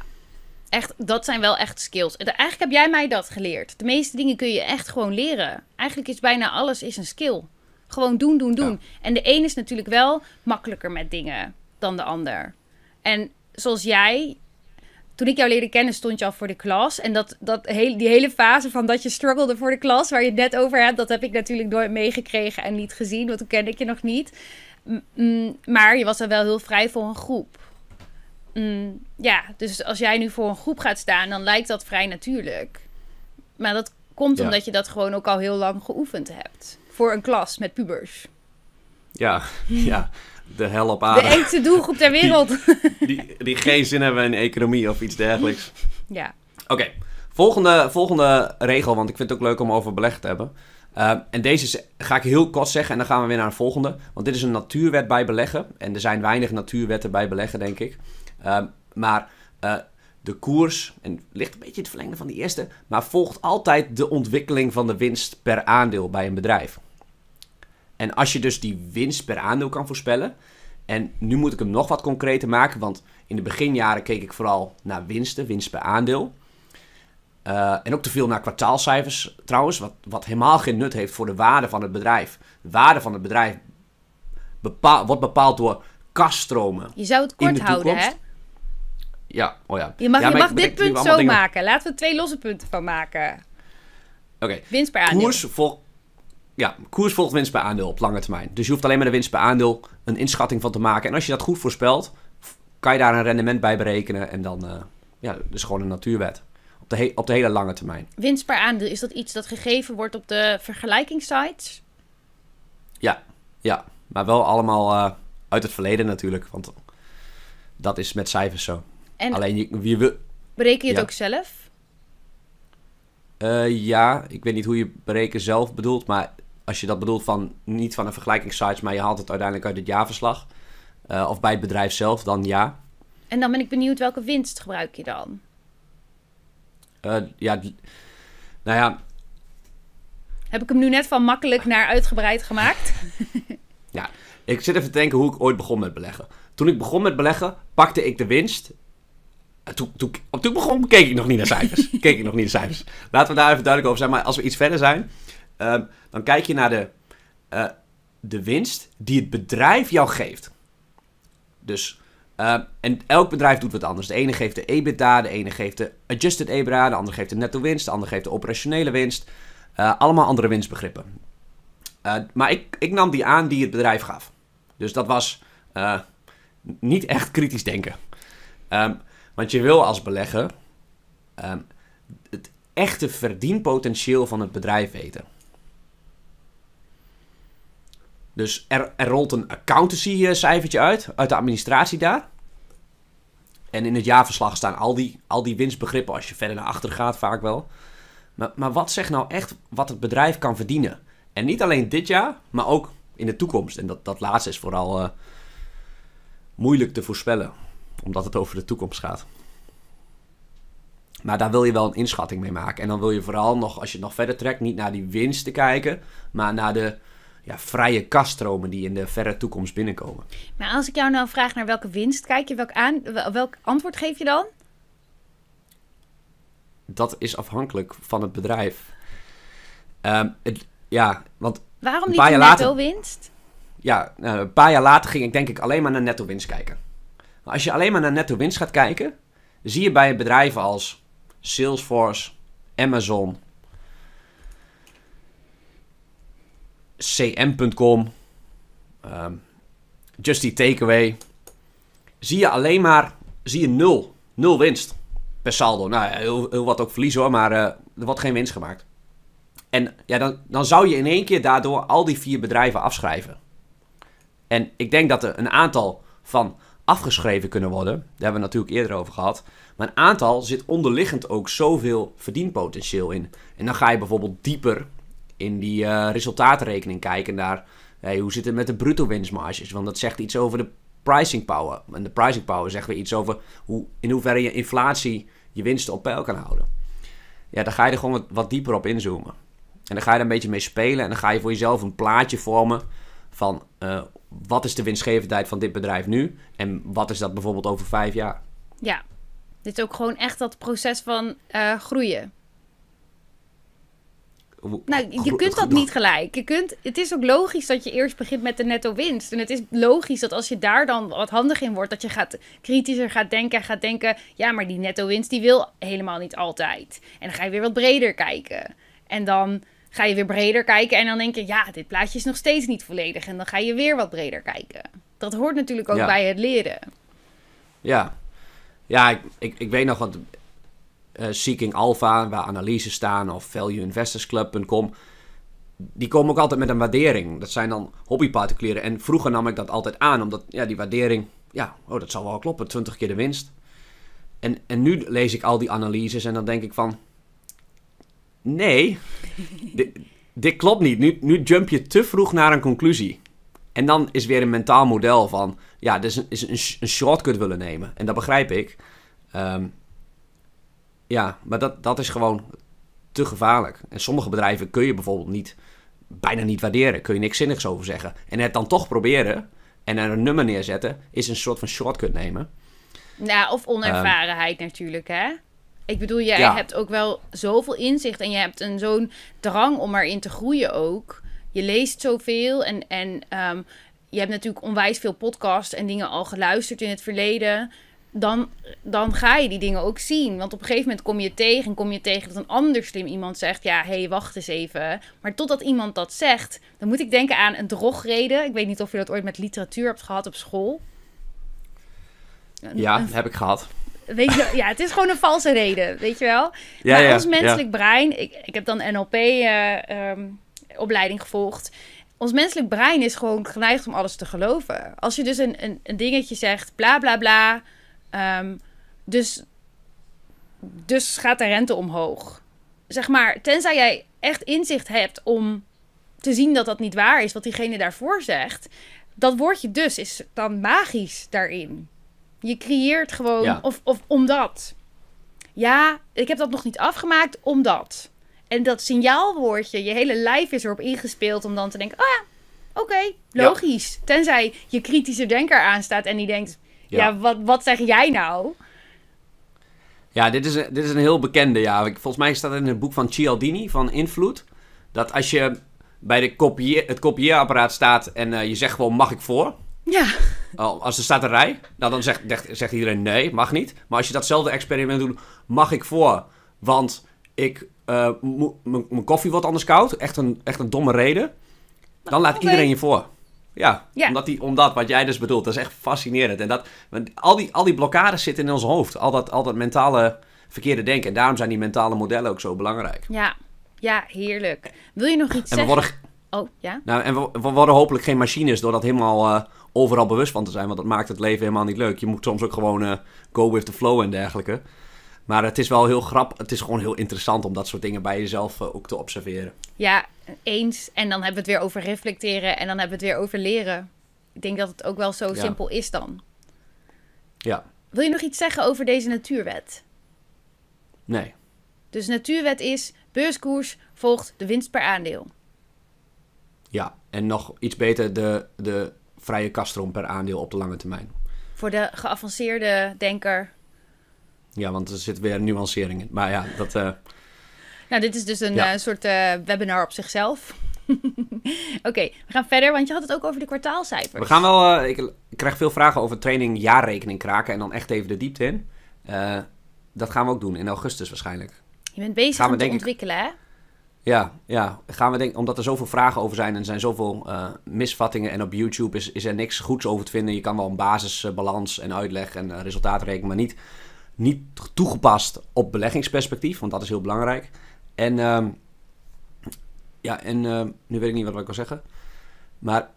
echt, dat zijn wel echt skills. Eigenlijk heb jij mij dat geleerd. De meeste dingen kun je echt gewoon leren. Eigenlijk is bijna alles is een skill. Gewoon doen, doen, doen. En de een is natuurlijk wel makkelijker met dingen dan de ander. En zoals jij toen ik jou leerde kennen, stond je al voor de klas. En dat, dat die hele fase van dat je struggelde voor de klas, waar je het net over hebt, dat heb ik natuurlijk nooit meegekregen en niet gezien, want toen ken ik je nog niet. Mm, maar je was dan wel heel vrij voor een groep. Mm, ja, dus als jij nu voor een groep gaat staan, dan lijkt dat vrij natuurlijk. Maar dat komt omdat je dat gewoon ook al heel lang geoefend hebt. Voor een klas met pubers. Ja, [LAUGHS] ja de hel op aarde. De engste doelgroep ter wereld. die, die, geen zin hebben in economie of iets dergelijks. Ja. Oké, volgende, volgende regel, want ik vind het ook leuk om over beleg te hebben. Eh, en deze ga ik heel kort zeggen en dan gaan we weer naar een volgende. Want dit is een natuurwet bij beleggen. En er zijn weinig natuurwetten bij beleggen, denk ik. Eh, maar eh, de koers, en ligt een beetje in het verlengde van die eerste, maar volgt altijd de ontwikkeling van de winst per aandeel bij een bedrijf. En als je dus die winst per aandeel kan voorspellen. En nu moet ik hem nog wat concreter maken, want in de beginjaren keek ik vooral naar winsten, winst per aandeel. Eh, en ook te veel naar kwartaalcijfers trouwens, wat, wat helemaal geen nut heeft voor de waarde van het bedrijf. De waarde van het bedrijf wordt bepaald door kaststromen. Je zou het kort houden, hè? Ja, oh ja. Je mag, je dit punt zo maken. Laten we twee losse punten van maken. Oké. Winst per aandeel. Koers voor ja, koers volgt winst per aandeel op lange termijn. Dus je hoeft alleen maar de winst per aandeel een inschatting van te maken. En als je dat goed voorspelt, kan je daar een rendement bij berekenen. En dan, uh, ja, dus gewoon een natuurwet. Op de, op de hele lange termijn. Winst per aandeel, is dat iets dat gegeven wordt op de vergelijkingssites? Ja, ja. Maar wel allemaal eh, uit het verleden natuurlijk. Want dat is met cijfers zo. En Alleen je, Bereken je het ook zelf? Eh, ja, ik weet niet hoe je bereken zelf bedoelt, maar als je dat bedoelt van niet van een vergelijkingssite, maar je haalt het uiteindelijk uit het jaarverslag. Eh, of bij het bedrijf zelf, dan ja. En dan ben ik benieuwd welke winst gebruik je dan? Eh, ja, nou ja. Heb ik hem nu net van makkelijk naar uitgebreid gemaakt? [LAUGHS] ja, ik zit even te denken hoe ik ooit begon met beleggen. Toen ik begon met beleggen, pakte ik de winst. Eh, toen, toen, toen begon, keek ik nog niet naar cijfers. [LAUGHS] keek ik nog niet naar cijfers. Laten we daar even duidelijk over zijn. Maar als we iets verder zijn, Ehm, dan kijk je naar de, eh, de winst die het bedrijf jou geeft. Dus, ehm, en elk bedrijf doet wat anders. De ene geeft de EBITDA, de ene geeft de adjusted EBITDA, de andere geeft de netto winst, de andere geeft de operationele winst. Eh, allemaal andere winstbegrippen. Eh, maar ik, ik nam die aan die het bedrijf gaf. Dus dat was niet echt kritisch denken. Ehm, want je wil als belegger het echte verdienpotentieel van het bedrijf weten. Dus er, er rolt een accountancy-cijfertje eh, uit, uit de administratie daar. En in het jaarverslag staan al die, al die winstbegrippen, als je verder naar achter gaat, vaak wel. Maar, maar wat zegt nou echt wat het bedrijf kan verdienen? En niet alleen dit jaar, maar ook in de toekomst. En dat, dat laatste is vooral eh, moeilijk te voorspellen, omdat het over de toekomst gaat. Maar daar wil je wel een inschatting mee maken. En dan wil je vooral nog, als je het nog verder trekt, niet naar die winsten kijken, maar naar de vrije kaststromen die in de verre toekomst binnenkomen. Maar als ik jou nou vraag naar welke winst kijk je, welk, aan, welk antwoord geef je dan? Dat is afhankelijk van het bedrijf. Um, het, ja, want Waarom niet netto winst? ja, nou, een paar jaar later ging ik denk ik alleen maar naar netto winst kijken. Maar als je alleen maar naar netto winst gaat kijken, zie je bij bedrijven als Salesforce, Amazon, cm.com, um, ehm, Just Takeaway, zie je alleen maar zie je nul, nul winst per saldo. Nou, heel, heel wat ook verlies hoor, maar uh, er wordt geen winst gemaakt. En ja, dan, dan zou je in één keer daardoor al die vier bedrijven afschrijven. En ik denk dat er een aantal van afgeschreven kunnen worden. Daar hebben we natuurlijk eerder over gehad. Maar een aantal zit onderliggend ook zoveel verdienpotentieel in. En dan ga je bijvoorbeeld dieper in die uh, resultaatrekening kijken naar hey, hoe zit het met de bruto winstmarges. Want dat zegt iets over de pricing power. En de pricing power zegt weer iets over hoe, in hoeverre je inflatie je winsten op peil kan houden. Ja, dan ga je er gewoon wat, dieper op inzoomen. En dan ga je er een beetje mee spelen en dan ga je voor jezelf een plaatje vormen van eh, wat is de winstgevendheid van dit bedrijf nu en wat is dat bijvoorbeeld over vijf jaar. Ja, dit is ook gewoon echt dat proces van eh, groeien. Nou, je kunt dat niet gelijk. Je kunt, het is ook logisch dat je eerst begint met de netto winst. En het is logisch dat als je daar dan wat handig in wordt, dat je gaat kritischer gaat denken. en Gaat denken, ja, maar die netto winst die wil helemaal niet altijd. En dan ga je weer wat breder kijken. En dan ga je weer breder kijken en dan denk je, ja, dit plaatje is nog steeds niet volledig. En dan ga je weer wat breder kijken. Dat hoort natuurlijk ook bij het leren. Ja, ja ik, ik, weet nog, wat. Eh, Seeking Alpha, waar analyses staan, of valueinvestorsclub.com. Die komen ook altijd met een waardering. Dat zijn dan hobbyparticulieren. En vroeger nam ik dat altijd aan, omdat ja, die waardering, ja, oh, dat zal wel kloppen, 20 keer de winst. En, en nu lees ik al die analyses en dan denk ik van, nee, [LAUGHS] dit, dit klopt niet. Nu, nu jump je te vroeg naar een conclusie. En dan is weer een mentaal model van, ja, dus is een, shortcut willen nemen. En dat begrijp ik. Ehm, ja, maar dat, dat is gewoon te gevaarlijk. En sommige bedrijven kun je bijvoorbeeld niet, bijna niet waarderen. Kun je niks zinnigs over zeggen. En het dan toch proberen en er een nummer neerzetten, is een soort van shortcut nemen. Nou, of onervarenheid ehm, natuurlijk, hè? Ik bedoel, jij hebt ook wel zoveel inzicht en je hebt een zo'n drang om erin te groeien ook. Je leest zoveel en, en ehm, je hebt natuurlijk onwijs veel podcasts en dingen al geluisterd in het verleden dan, dan ga je die dingen ook zien. Want op een gegeven moment kom je tegen en kom je tegen dat een ander slim iemand zegt: Ja, hé, hey, wacht eens even. Maar totdat iemand dat zegt, dan moet ik denken aan een drogreden. Ik weet niet of je dat ooit met literatuur hebt gehad op school. Ja, heb ik gehad. Weet je, ja, het is gewoon een valse reden, weet je wel? Ja, maar ons menselijk brein, ik, ik heb dan NLP-opleiding eh, ehm, gevolgd ons menselijk brein is gewoon geneigd om alles te geloven. Als je dus een, een, een dingetje zegt, bla bla bla, Ehm, dus, dus gaat de rente omhoog. Zeg maar, tenzij jij echt inzicht hebt om te zien dat dat niet waar is, wat diegene daarvoor zegt. Dat woordje dus is dan magisch daarin. Je creëert gewoon, of, of omdat. Ja, ik heb dat nog niet afgemaakt, omdat. En dat signaalwoordje, je hele lijf is erop ingespeeld om dan te denken: oh ja, oké, logisch. Tenzij je kritische denker aanstaat en die denkt: ja, wat, wat zeg jij nou? Ja, dit is, een, dit is een heel bekende. Ja. Volgens mij staat in het boek van Cialdini van Invloed. Dat als je bij de kopie, het kopieerapparaat staat en eh, je zegt gewoon mag ik voor. Ja. als er staat een rij, nou, dan zegt, zegt, iedereen nee, mag niet. Maar als je datzelfde experiment doet, mag ik voor. Want ik, eh, mijn koffie wordt anders koud. Echt een, echt een domme reden. Dan laat iedereen je voor. Ja, Omdat, die, omdat wat jij dus bedoelt, dat is echt fascinerend. En dat, want al, die, al die blokkades zitten in ons hoofd. Al dat, al dat mentale verkeerde denken. En daarom zijn die mentale modellen ook zo belangrijk. Ja, ja heerlijk. Wil je nog iets zeggen? worden, oh, ja? Nou, en we, worden hopelijk geen machines door dat helemaal eh, overal bewust van te zijn. Want dat maakt het leven helemaal niet leuk. Je moet soms ook gewoon eh, go with the flow en dergelijke. Maar het is wel heel grappig. Het is gewoon heel interessant om dat soort dingen bij jezelf eh, ook te observeren. Ja, eens. En dan hebben we het weer over reflecteren en dan hebben we het weer over leren. Ik denk dat het ook wel zo simpel is dan. Ja. Wil je nog iets zeggen over deze natuurwet? Nee. Dus natuurwet is beurskoers volgt de winst per aandeel. Ja, en nog iets beter de, de vrije kastroom per aandeel op de lange termijn. Voor de geavanceerde denker. Ja, want er zit weer nuancering in. Maar ja, dat, eh, nou, dit is dus een eh, soort eh, webinar op zichzelf. [LAUGHS] Oké, we gaan verder, want je had het ook over de kwartaalcijfers. We gaan wel, eh, ik krijg veel vragen over training jaarrekening kraken en dan echt even de diepte in. dat gaan we ook doen in augustus waarschijnlijk. Je bent bezig met te ontwikkelen, hè? Ja, ja. Gaan we denk, omdat er zoveel vragen over zijn en er zijn zoveel uh, misvattingen. En op YouTube is, is er niks goeds over te vinden. Je kan wel een basisbalans uh, en uitleg en resultaat resultaatrekening, maar niet, niet toegepast op beleggingsperspectief, want dat is heel belangrijk. En ehm, ja, en ehm, nu weet ik niet wat ik wil zeggen. Maar,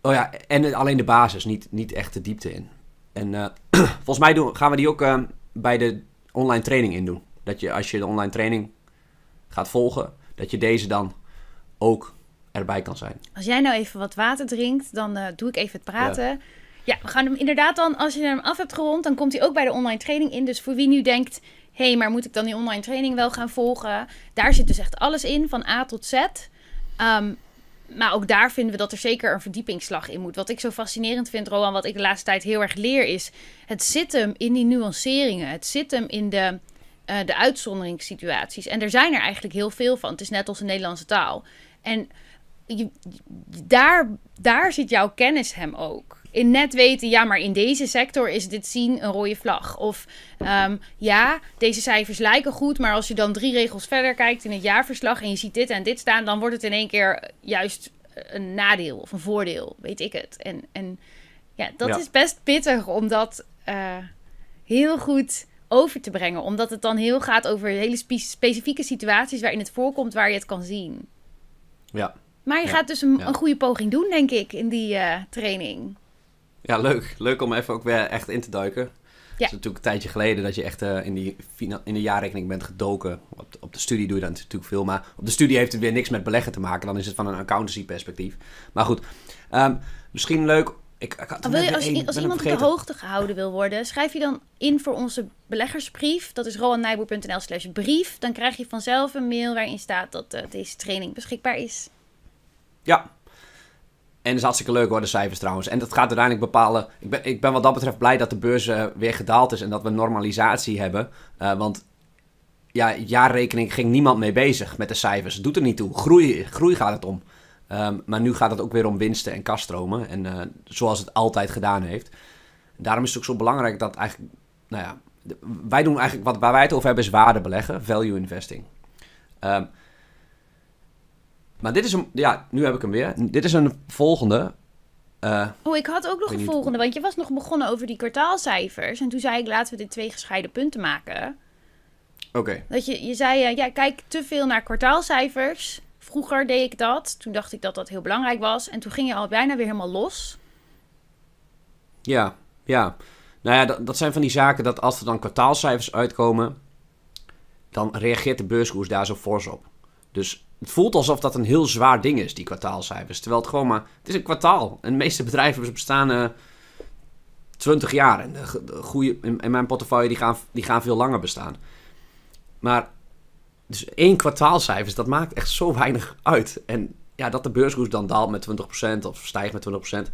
oh ja, en alleen de basis, niet, niet echt de diepte in. En eh, [CLEARS THROAT] volgens mij doen, gaan we die ook ehm, bij de online training in doen. Dat je als je de online training gaat volgen, dat je deze dan ook erbij kan zijn. Als jij nou even wat water drinkt, dan eh, doe ik even het praten. Ja. ja. we gaan hem inderdaad dan, als je hem af hebt gerond, dan komt hij ook bij de online training in. Dus voor wie nu denkt, hé, hey, maar moet ik dan die online training wel gaan volgen? Daar zit dus echt alles in, van A tot Z. Ehm, maar ook daar vinden we dat er zeker een verdiepingsslag in moet. Wat ik zo fascinerend vind, Roan, wat ik de laatste tijd heel erg leer, is het zit hem in die nuanceringen. Het zit hem in de, eh, de uitzonderingssituaties. En er zijn er eigenlijk heel veel van. Het is net als de Nederlandse taal. En je, daar, daar zit jouw kennis hem ook in net weten, ja, maar in deze sector is dit zien een rode vlag. Of ehm, ja, deze cijfers lijken goed, maar als je dan drie regels verder kijkt in het jaarverslag en je ziet dit en dit staan, dan wordt het in één keer juist eh, een nadeel of een voordeel, weet ik het. En, en ja, dat is best pittig om dat eh, heel goed over te brengen, omdat het dan heel gaat over hele specifieke situaties waarin het voorkomt, waar je het kan zien. Ja. Maar je gaat dus een, goede poging doen, denk ik, in die eh, training. Ja, leuk. Leuk om even ook weer echt in te duiken. Het is natuurlijk een tijdje geleden dat je echt eh, in, die in de jaarrekening bent gedoken. Op de, op de studie doe je dat natuurlijk veel, maar op de studie heeft het weer niks met beleggen te maken. Dan is het van een accountancy perspectief. Maar goed, ehm, misschien leuk ik, ik had oh, je, als, een, als iemand de hoogte gehouden wil worden, schrijf je dan in voor onze beleggersbrief. Dat is roannijboer.nl slash brief. Dan krijg je vanzelf een mail waarin staat dat eh, deze training beschikbaar is. Ja, en dat is hartstikke leuk hoor, de cijfers trouwens. En dat gaat uiteindelijk bepalen. Ik ben, ik ben wat dat betreft blij dat de beurs eh, weer gedaald is en dat we normalisatie hebben. Eh, want ja, jaarrekening ging niemand mee bezig met de cijfers. Doet er niet toe. Groei, groei gaat het om. Ehm, maar nu gaat het ook weer om winsten en kaststromen. En eh, zoals het altijd gedaan heeft. Daarom is het ook zo belangrijk dat eigenlijk. Nou ja, wij doen eigenlijk wat waar wij het over hebben is waarde beleggen, value investing. Ehm, maar dit is een... Ja, nu heb ik hem weer. Dit is een volgende. Eh, oh, ik had ook nog een volgende. Want je was nog begonnen over die kwartaalcijfers. En toen zei ik, laten we dit twee gescheiden punten maken. Oké. Dat je, je zei, eh, ja, kijk te veel naar kwartaalcijfers. Vroeger deed ik dat. Toen dacht ik dat dat heel belangrijk was. En toen ging je al bijna weer helemaal los. Ja, ja. Nou ja, dat, dat zijn van die zaken dat als er dan kwartaalcijfers uitkomen... dan reageert de beurskoers daar zo fors op. Dus het voelt alsof dat een heel zwaar ding is, die kwartaalcijfers. Terwijl het gewoon maar... Het is een kwartaal. En de meeste bedrijven bestaan uh, eh, 20 jaar. En de, goede, in, mijn portefeuille die gaan, die gaan veel langer bestaan. Maar dus één kwartaalcijfers, dat maakt echt zo weinig uit. En ja, dat de beurskoers dan daalt met 20% of stijgt met 20%,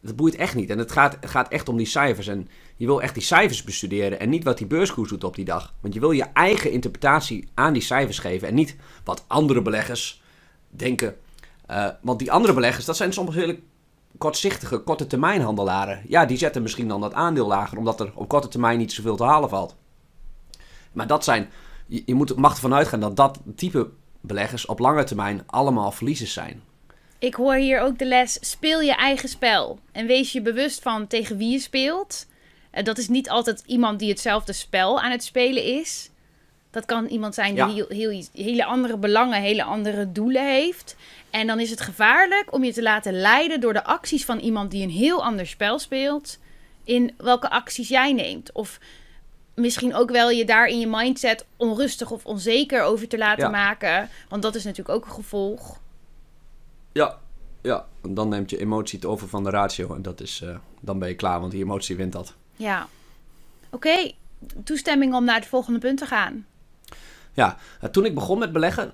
dat boeit echt niet. En het gaat, gaat echt om die cijfers. En je wil echt die cijfers bestuderen en niet wat die beurskoers doet op die dag. Want je wil je eigen interpretatie aan die cijfers geven en niet wat andere beleggers denken. Eh, want die andere beleggers, dat zijn soms hele kortzichtige, korte termijn handelaren. Ja, die zetten misschien dan dat aandeel lager, omdat er op korte termijn niet zoveel te halen valt. Maar dat zijn, je, moet, mag ervan uitgaan dat dat type beleggers op lange termijn allemaal verliezers zijn. Ik hoor hier ook de les: speel je eigen spel en wees je bewust van tegen wie je speelt. Eh, dat is niet altijd iemand die hetzelfde spel aan het spelen is. Dat kan iemand zijn die heel, hele andere belangen, hele andere doelen heeft. En dan is het gevaarlijk om je te laten leiden door de acties van iemand die een heel ander spel speelt. In welke acties jij neemt. Of misschien ook wel je daar in je mindset onrustig of onzeker over te laten maken. Want dat is natuurlijk ook een gevolg. Ja, ja. En dan neemt je emotie het over van de ratio. En dat is, eh, dan ben je klaar, want die emotie wint dat. Ja. Oké, toestemming om naar het volgende punt te gaan. Ja, eh, toen ik begon met beleggen,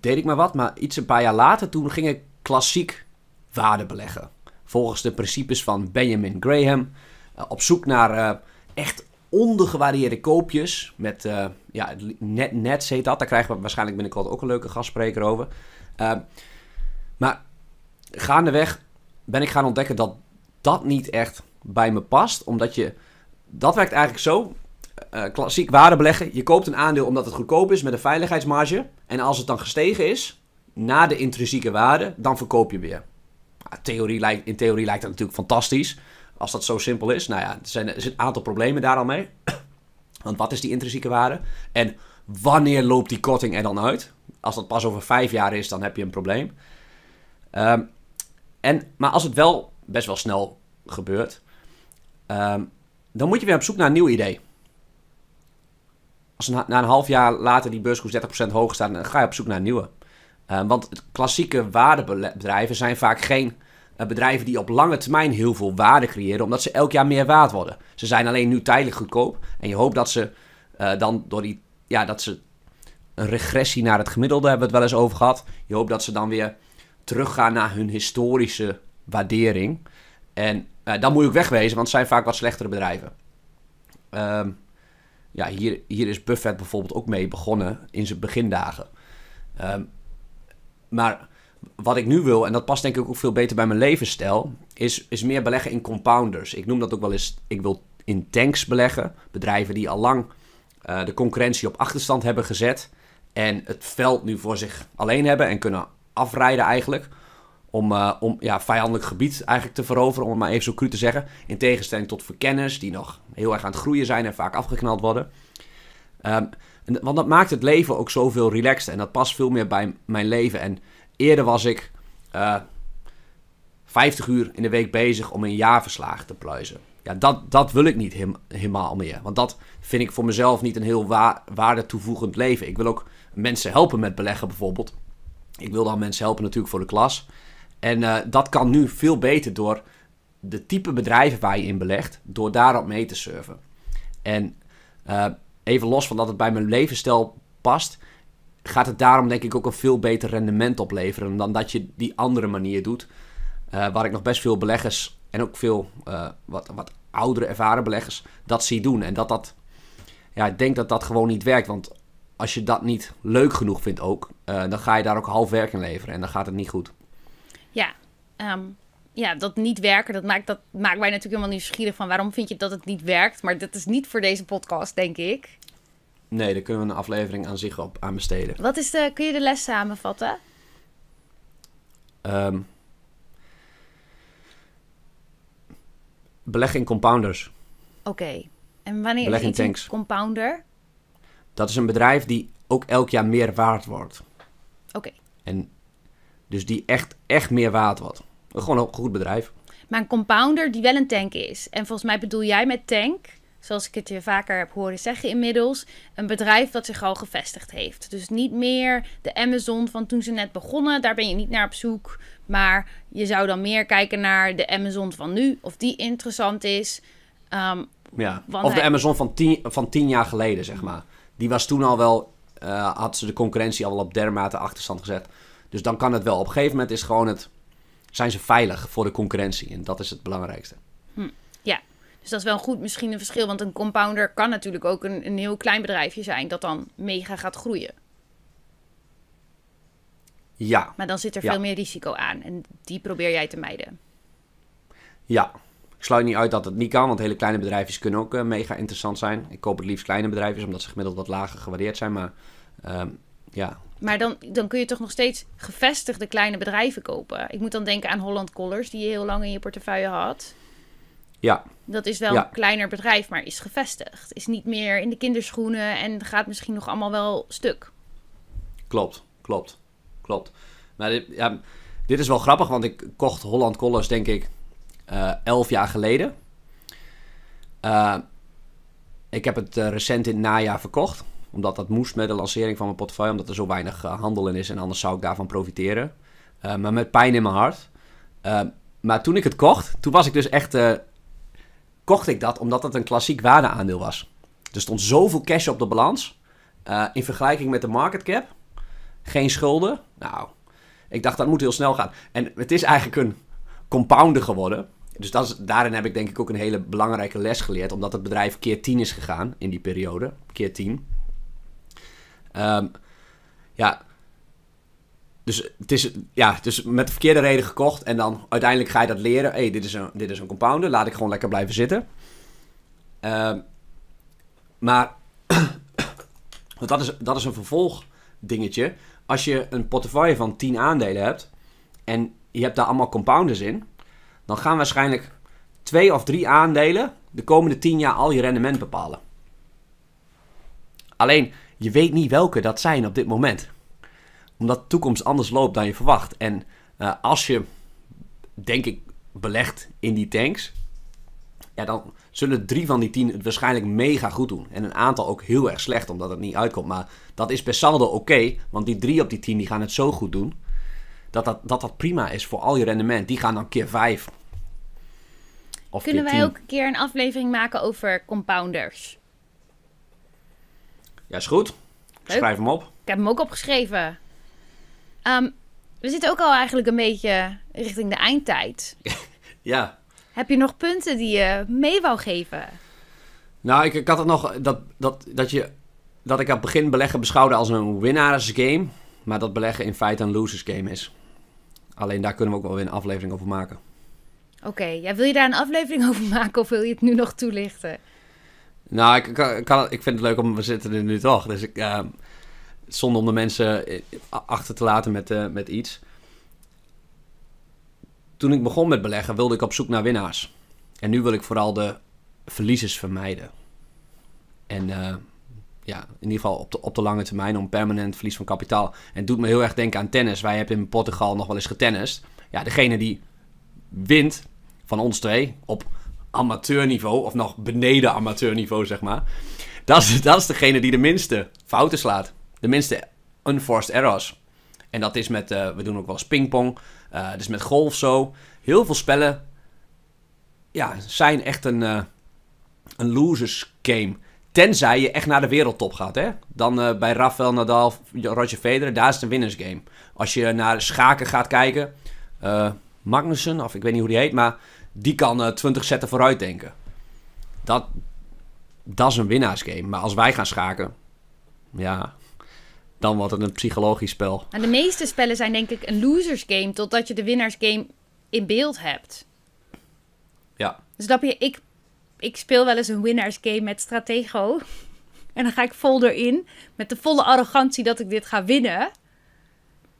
deed ik maar wat, maar iets een paar jaar later, toen ging ik klassiek waarde beleggen. Volgens de principes van Benjamin Graham. Eh, op zoek naar eh, echt ondergewaardeerde koopjes. Met, uh, ja, net, net heet dat. Daar krijgen we waarschijnlijk binnenkort ook een leuke gastspreker over. maar gaandeweg ben ik gaan ontdekken dat dat niet echt bij me past. Omdat je. Dat werkt eigenlijk zo. Uh, klassiek waardebeleggen. Je koopt een aandeel omdat het goedkoop is met een veiligheidsmarge. En als het dan gestegen is, na de intrinsieke waarde, dan verkoop je weer. theorie lijkt, in theorie lijkt dat natuurlijk fantastisch. Als dat zo simpel is. Nou ja, er zijn, er zijn een aantal problemen daar al mee. [CLEARS THROAT] Want wat is die intrinsieke waarde? En wanneer loopt die korting er dan uit? Als dat pas over vijf jaar is, dan heb je een probleem. Ehm, en, maar als het wel best wel snel gebeurt, Ehm, dan moet je weer op zoek naar een nieuw idee. Als een, na een half jaar later die beurskoers 30% hoger staat, dan ga je op zoek naar een nieuwe. Ehm, want klassieke waardebedrijven zijn vaak geen eh, bedrijven die op lange termijn heel veel waarde creëren, omdat ze elk jaar meer waard worden. Ze zijn alleen nu tijdelijk goedkoop. En je hoopt dat ze eh, dan door die. Ja, dat ze een regressie naar het gemiddelde hebben we het wel eens over gehad. Je hoopt dat ze dan weer teruggaan naar hun historische waardering. En uh, dan moet je ook wegwezen, want het zijn vaak wat slechtere bedrijven. Ehm, ja, hier, hier is Buffett bijvoorbeeld ook mee begonnen in zijn begindagen. Ehm, maar wat ik nu wil, en dat past denk ik ook veel beter bij mijn levensstijl, is, is meer beleggen in compounders. Ik noem dat ook wel eens, ik wil in tanks beleggen. Bedrijven die al lang eh, de concurrentie op achterstand hebben gezet. En het veld nu voor zich alleen hebben en kunnen afrijden eigenlijk om, eh, om ja, vijandelijk gebied eigenlijk te veroveren, om het maar even zo cru te zeggen. In tegenstelling tot verkenners die nog heel erg aan het groeien zijn en vaak afgeknald worden. Um, want dat maakt het leven ook zoveel relaxed en dat past veel meer bij mijn leven. En eerder was ik uh, eh, 50 uur in de week bezig om een jaarverslag te pluizen. Ja, dat, dat wil ik niet helemaal meer. Want dat vind ik voor mezelf niet een heel waarde toevoegend leven. Ik wil ook mensen helpen met beleggen bijvoorbeeld. Ik wil dan mensen helpen natuurlijk voor de klas. En eh, dat kan nu veel beter door de type bedrijven waar je in belegt, door daarop mee te surfen. En eh, even los van dat het bij mijn levensstijl past, gaat het daarom denk ik ook een veel beter rendement opleveren dan dat je die andere manier doet. Eh, waar ik nog best veel beleggers en ook veel wat, wat oudere ervaren beleggers dat zie doen. En dat dat, ja, ik denk dat dat gewoon niet werkt. Want als je dat niet leuk genoeg vindt ook, dan ga je daar ook half werk in leveren en dan gaat het niet goed. Ja, ehm, ja, dat niet werken, dat maakt, dat maakt mij natuurlijk helemaal nieuwsgierig van waarom vind je dat het niet werkt. Maar dat is niet voor deze podcast, denk ik. Nee, daar kunnen we een aflevering aan zich op aan besteden. Wat is de, kun je de les samenvatten? Ehm, Belegging compounders. Oké. En wanneer is compounder? Dat is een bedrijf die ook elk jaar meer waard wordt. Oké. En dus die echt, echt meer waard wordt. Gewoon een goed bedrijf. Maar een compounder die wel een tank is. En volgens mij bedoel jij met tank, zoals ik het je vaker heb horen zeggen inmiddels, een bedrijf dat zich al gevestigd heeft. Dus niet meer de Amazon van toen ze net begonnen, daar ben je niet naar op zoek. Maar je zou dan meer kijken naar de Amazon van nu, of die interessant is. Ehm, ja. Of de Amazon van tien, van tien jaar geleden, zeg maar. Die was toen al wel, eh, had ze de concurrentie al wel op dermate achterstand gezet dus dan kan het wel. Op een gegeven moment is gewoon het, zijn ze veilig voor de concurrentie. En dat is het belangrijkste. Hm. Ja, dus dat is wel goed misschien een verschil. Want een compounder kan natuurlijk ook een, een heel klein bedrijfje zijn dat dan mega gaat groeien. Ja. Maar dan zit er veel meer risico aan. En die probeer jij te mijden. Ja. Ik sluit niet uit dat het niet kan, want hele kleine bedrijfjes kunnen ook eh, mega interessant zijn. Ik koop het liefst kleine bedrijfjes, omdat ze gemiddeld wat lager gewaardeerd zijn. Maar ehm, ja. Maar dan, dan kun je toch nog steeds gevestigde kleine bedrijven kopen. Ik moet dan denken aan Holland Collars, die je heel lang in je portefeuille had. Ja. Dat is wel een kleiner bedrijf, maar is gevestigd. Is niet meer in de kinderschoenen en gaat misschien nog allemaal wel stuk. Klopt, klopt, klopt. Maar dit, ja, dit is wel grappig, want ik kocht Holland Collars denk ik eh, elf jaar geleden. Eh, ik heb het eh, recent in het najaar verkocht omdat dat moest met de lancering van mijn portefeuille, omdat er zo weinig eh, handel in is en anders zou ik daarvan profiteren. Eh, maar met pijn in mijn hart. Eh, maar toen ik het kocht, toen was ik dus echt. kocht ik dat omdat het een klassiek waardeaandeel was. Er stond zoveel cash op de balans. in vergelijking met de market cap. Geen schulden. Nou, ik dacht dat moet heel snel gaan. En het is eigenlijk een compounder geworden. Dus dat is, daarin heb ik denk ik ook een hele belangrijke les geleerd. Omdat het bedrijf keer 10 is gegaan in die periode. Keer 10. Um, ja, dus het is ja, dus met de verkeerde reden gekocht. En dan uiteindelijk ga je dat leren. Hé, hey, dit, is een, dit is een compounder. Laat ik gewoon lekker blijven zitten. Um, maar [CLEARS THROAT] want dat, is, dat is een vervolgdingetje. Als je een portefeuille van 10 aandelen hebt. En je hebt daar allemaal compounders in. Dan gaan waarschijnlijk twee of drie aandelen de komende 10 jaar al je rendement bepalen. Alleen, je weet niet welke dat zijn op dit moment. Omdat de toekomst anders loopt dan je verwacht. En eh, als je, denk ik, belegt in die tanks, ja, dan zullen drie van die tien het waarschijnlijk mega goed doen. En een aantal ook heel erg slecht, omdat het niet uitkomt. Maar dat is per saldo oké, want die drie op die tien die gaan het zo goed doen. Dat dat, dat dat prima is voor al je rendement. Die gaan dan keer vijf. Kunnen wij ook een keer een aflevering maken over compounders? Ja, is goed. Ik schrijf hem op. Ik heb hem ook opgeschreven. Ehm, we zitten ook al eigenlijk een beetje richting de eindtijd. [LAUGHS] ja. Heb je nog punten die je mee wou geven? Nou, ik, ik had het nog dat, dat, dat, je, dat ik aan begin beleggen beschouwde als een winnaarsgame. Maar dat beleggen in feite een losers game is. Alleen daar kunnen we ook wel weer een aflevering over maken. Oké, ja, wil je daar een aflevering over maken of wil je het nu nog toelichten? Nou, ik, ik vind het leuk om... We zitten er nu toch. Dus ik... Uh, om de mensen eh, achter te laten met, eh, met iets. Toen ik begon met beleggen wilde ik op zoek naar winnaars. En nu wil ik vooral de verliezers vermijden. En eh, ja, in ieder geval op de, op de lange termijn om permanent verlies van kapitaal. En het doet me heel erg denken aan tennis. Wij hebben in Portugal nog wel eens getennist. Ja, degene die wint van ons twee op amateurniveau, of nog beneden amateurniveau, zeg maar. Dat is, dat is degene die de minste fouten slaat. De minste unforced errors. En dat is met, eh, we doen ook wel eens pingpong. Uh, dus met golf zo. Heel veel spellen ja, zijn echt een, eh, een losers game. Tenzij je echt naar de wereldtop gaat. Hè? Dan bij Rafael Nadal, Roger Federer, daar is het een winners game. Als je naar schaken gaat kijken. Uh, Magnussen, of ik weet niet hoe die heet. Maar die kan 20 eh, zetten vooruit denken. Dat, dat is een winnaarsgame. Maar als wij gaan schaken, ja, dan wordt het een psychologisch spel. En de meeste spellen zijn denk ik een losers game totdat je de winnaarsgame in beeld hebt. Ja. Dus snap je? Ik, ik speel wel eens een winnaarsgame met Stratego. [LAUGHS] En dan ga ik vol erin met de volle arrogantie dat ik dit ga winnen.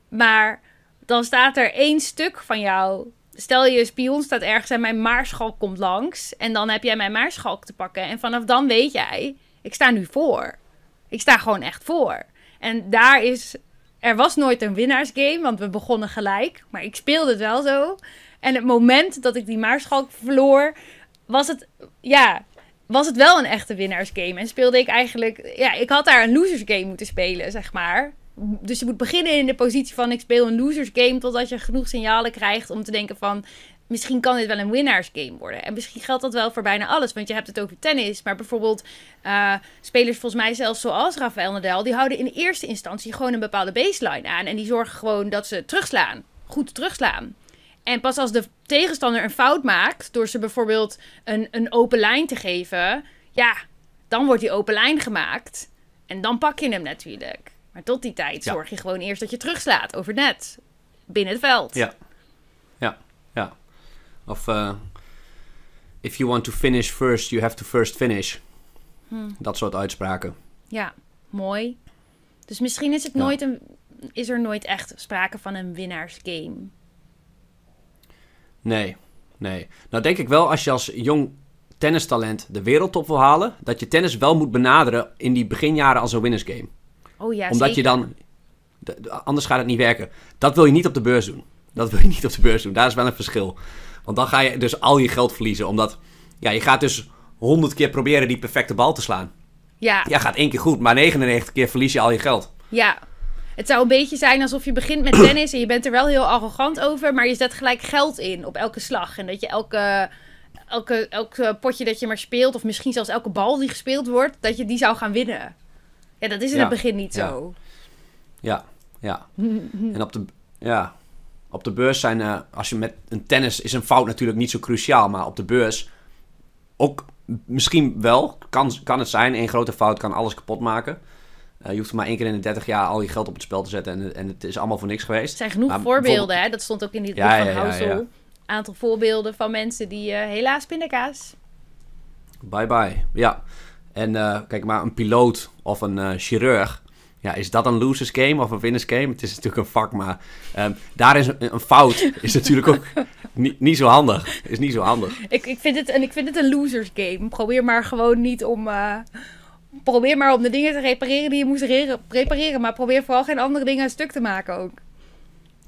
Maar dan staat er één stuk van jou stel je spion staat ergens en mijn maarschalk komt langs. En dan heb jij mijn maarschalk te pakken. En vanaf dan weet jij, ik sta nu voor. Ik sta gewoon echt voor. En daar is. Er was nooit een winnaarsgame, want we begonnen gelijk. Maar ik speelde het wel zo. En het moment dat ik die maarschalk verloor, was het. Ja, was het wel een echte winnaarsgame. En speelde ik eigenlijk. Ja, ik had daar een losersgame moeten spelen, zeg maar dus je moet beginnen in de positie van ik speel een losers game totdat je genoeg signalen krijgt om te denken van misschien kan dit wel een game worden. En misschien geldt dat wel voor bijna alles. Want je hebt het over tennis. Maar bijvoorbeeld eh, spelers volgens mij zelfs zoals Rafael Nadal... die houden in eerste instantie gewoon een bepaalde baseline aan. En die zorgen gewoon dat ze terugslaan. Goed terugslaan. En pas als de tegenstander een fout maakt... door ze bijvoorbeeld een, een open lijn te geven... ja, dan wordt die open lijn gemaakt. En dan pak je hem natuurlijk. Maar tot die tijd zorg je gewoon eerst dat je terugslaat over net. Binnen het veld. Ja. Ja. Ja. Of eh, if you want to finish first, you have to first finish. Hmm. Dat soort uitspraken. Ja, mooi. Dus misschien is, het nooit een, is er nooit echt sprake van een winnaarsgame. Nee, nee. Nou denk ik wel als je als jong tennistalent de wereldtop wil halen, dat je tennis wel moet benaderen in die beginjaren als een winnersgame. Oh omdat je dan... Anders gaat het niet werken. Dat wil je niet op de beurs doen. Dat wil je niet op de beurs doen. Daar is wel een verschil. Want dan ga je dus al je geld verliezen. Omdat ja, je gaat dus honderd keer proberen die perfecte bal te slaan. Ja. Ja, gaat één keer goed, maar 99 keer verlies je al je geld. Ja. Het zou een beetje zijn alsof je begint met tennis en je bent er wel heel arrogant over, maar je zet gelijk geld in op elke slag. En dat je elke, elke, elke potje dat je maar speelt, of misschien zelfs elke bal die gespeeld wordt, dat je die zou gaan winnen. Ja, dat is in ja, het begin niet ja. zo. Ja, ja. en op de, ja, op de beurs zijn, eh, als je met een tennis, is een fout natuurlijk niet zo cruciaal. Maar op de beurs ook misschien wel, kan, kan het zijn. een grote fout kan alles kapot maken. Eh, je hoeft maar één keer in de 30 jaar al je geld op het spel te zetten. En, en het is allemaal voor niks geweest. Er zijn genoeg voorbeelden, hè? Dat stond ook in die ja, boek van Housel. Een aantal voorbeelden van mensen die eh, helaas pindakaas. Bye bye. Ja. En eh, kijk maar, een piloot of een eh, chirurg. Ja, is dat een losers game of een winners game? Het is natuurlijk een vak, maar ehm, daar is een, fout [LAUGHS] is natuurlijk ook niet, niet zo handig. Is niet zo handig. Ik, ik, vind het, en ik vind het een losers game. Probeer maar gewoon niet om... Eh, probeer maar om de dingen te repareren die je moest repareren. Maar probeer vooral geen andere dingen stuk te maken ook.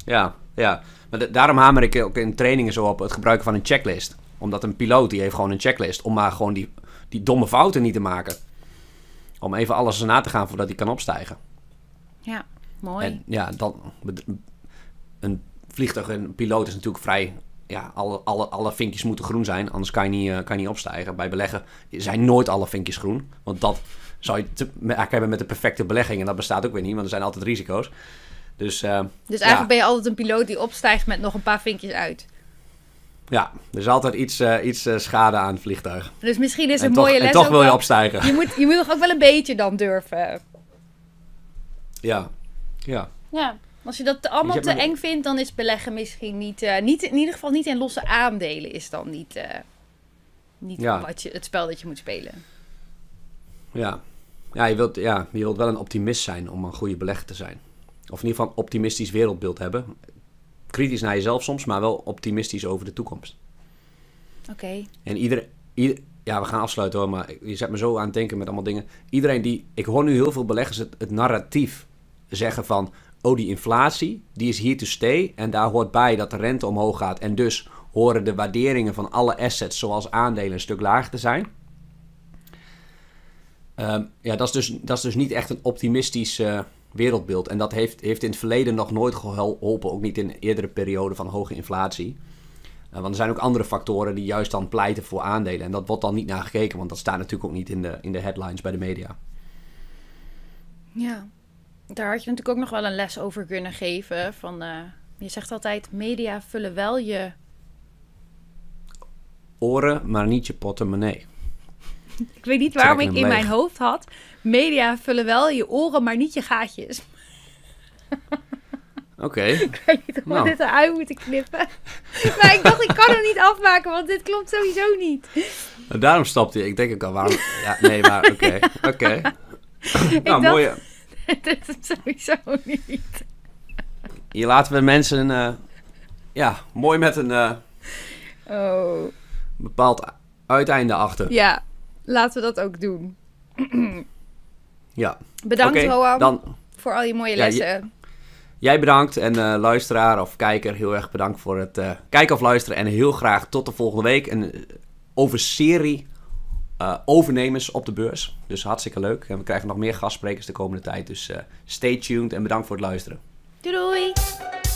Ja, ja. Maar daarom hamer ik ook in trainingen zo op het gebruiken van een checklist. Omdat een piloot die heeft gewoon een checklist om maar gewoon die die domme fouten niet te maken. Om even alles na te gaan voordat hij kan opstijgen. Ja, mooi. En ja, dan, een vliegtuig, een piloot is natuurlijk vrij ja, alle, alle, alle vinkjes moeten groen zijn, anders kan je, niet, eh, kan je niet opstijgen. Bij beleggen zijn nooit alle vinkjes groen. Want dat zou je te maken hebben met de perfecte belegging. En dat bestaat ook weer niet, want er zijn altijd risico's. Dus, eh, dus eigenlijk ben je altijd een piloot die opstijgt met nog een paar vinkjes uit. Ja, er is altijd iets, eh, iets eh, schade aan het vliegtuig. Dus misschien is een mooie les. En toch wil je opstijgen. Je moet, je moet toch ook wel een beetje dan durven. Ja, ja. Ja, als je dat allemaal te eng vindt, dan is beleggen misschien niet, eh, niet. In ieder geval niet in losse aandelen is dan niet, niet wat je, het spel dat je moet spelen. Ja, ja, je, wilt, ja je wilt wel een optimist zijn om een goede belegger te zijn. Of in ieder geval een optimistisch wereldbeeld hebben kritisch naar jezelf soms, maar wel optimistisch over de toekomst. Oké. En ieder, ja, we gaan afsluiten hoor, maar je zet me zo aan het denken met allemaal dingen. Iedereen die, ik hoor nu heel veel beleggers het, het narratief zeggen van, oh die inflatie, die is hier te stay en daar hoort bij dat de rente omhoog gaat en dus horen de waarderingen van alle assets zoals aandelen een stuk lager te zijn. Ehm, ja, dat is, dus, dat is dus niet echt een optimistisch wereldbeeld. En dat heeft, heeft in het verleden nog nooit geholpen, ook niet in eerdere perioden van hoge inflatie. Eh, want er zijn ook andere factoren die juist dan pleiten voor aandelen. En dat wordt dan niet naar gekeken, want dat staat natuurlijk ook niet in de, in de headlines bij de media. Ja, daar had je natuurlijk ook nog wel een les over kunnen geven. Van, eh, je zegt altijd, media vullen wel je... Oren, maar niet je portemonnee. [LAUGHS] ik weet niet waarom ik in mijn hoofd had media vullen wel je oren, maar niet je gaatjes. Oké. Okay. [LAUGHS] Ik weet niet of we nou. dit eruit moeten knippen. [LAUGHS] maar ik dacht, ik kan hem niet afmaken, want dit klopt sowieso niet. Nou, daarom stapte hij. Ik denk ik al, waarom... Ja, nee, maar oké. [LAUGHS] Oké. nou, mooie... dit is sowieso niet. Hier laten we mensen... Uh, ja, mooi met een... Uh, oh. Bepaald uiteinde achter. Ja, laten we dat ook doen. [CLEARS THROAT] Ja. Bedankt okay, dan... voor al je mooie lessen. jij bedankt en eh, luisteraar of kijker, heel erg bedankt voor het uh, kijken of luisteren. En heel graag tot de volgende week. Een eh, over serie uh, overnemers op de beurs. Dus hartstikke leuk. En we krijgen nog meer gastsprekers de komende tijd. Dus stay tuned en bedankt voor het luisteren. Doei doei!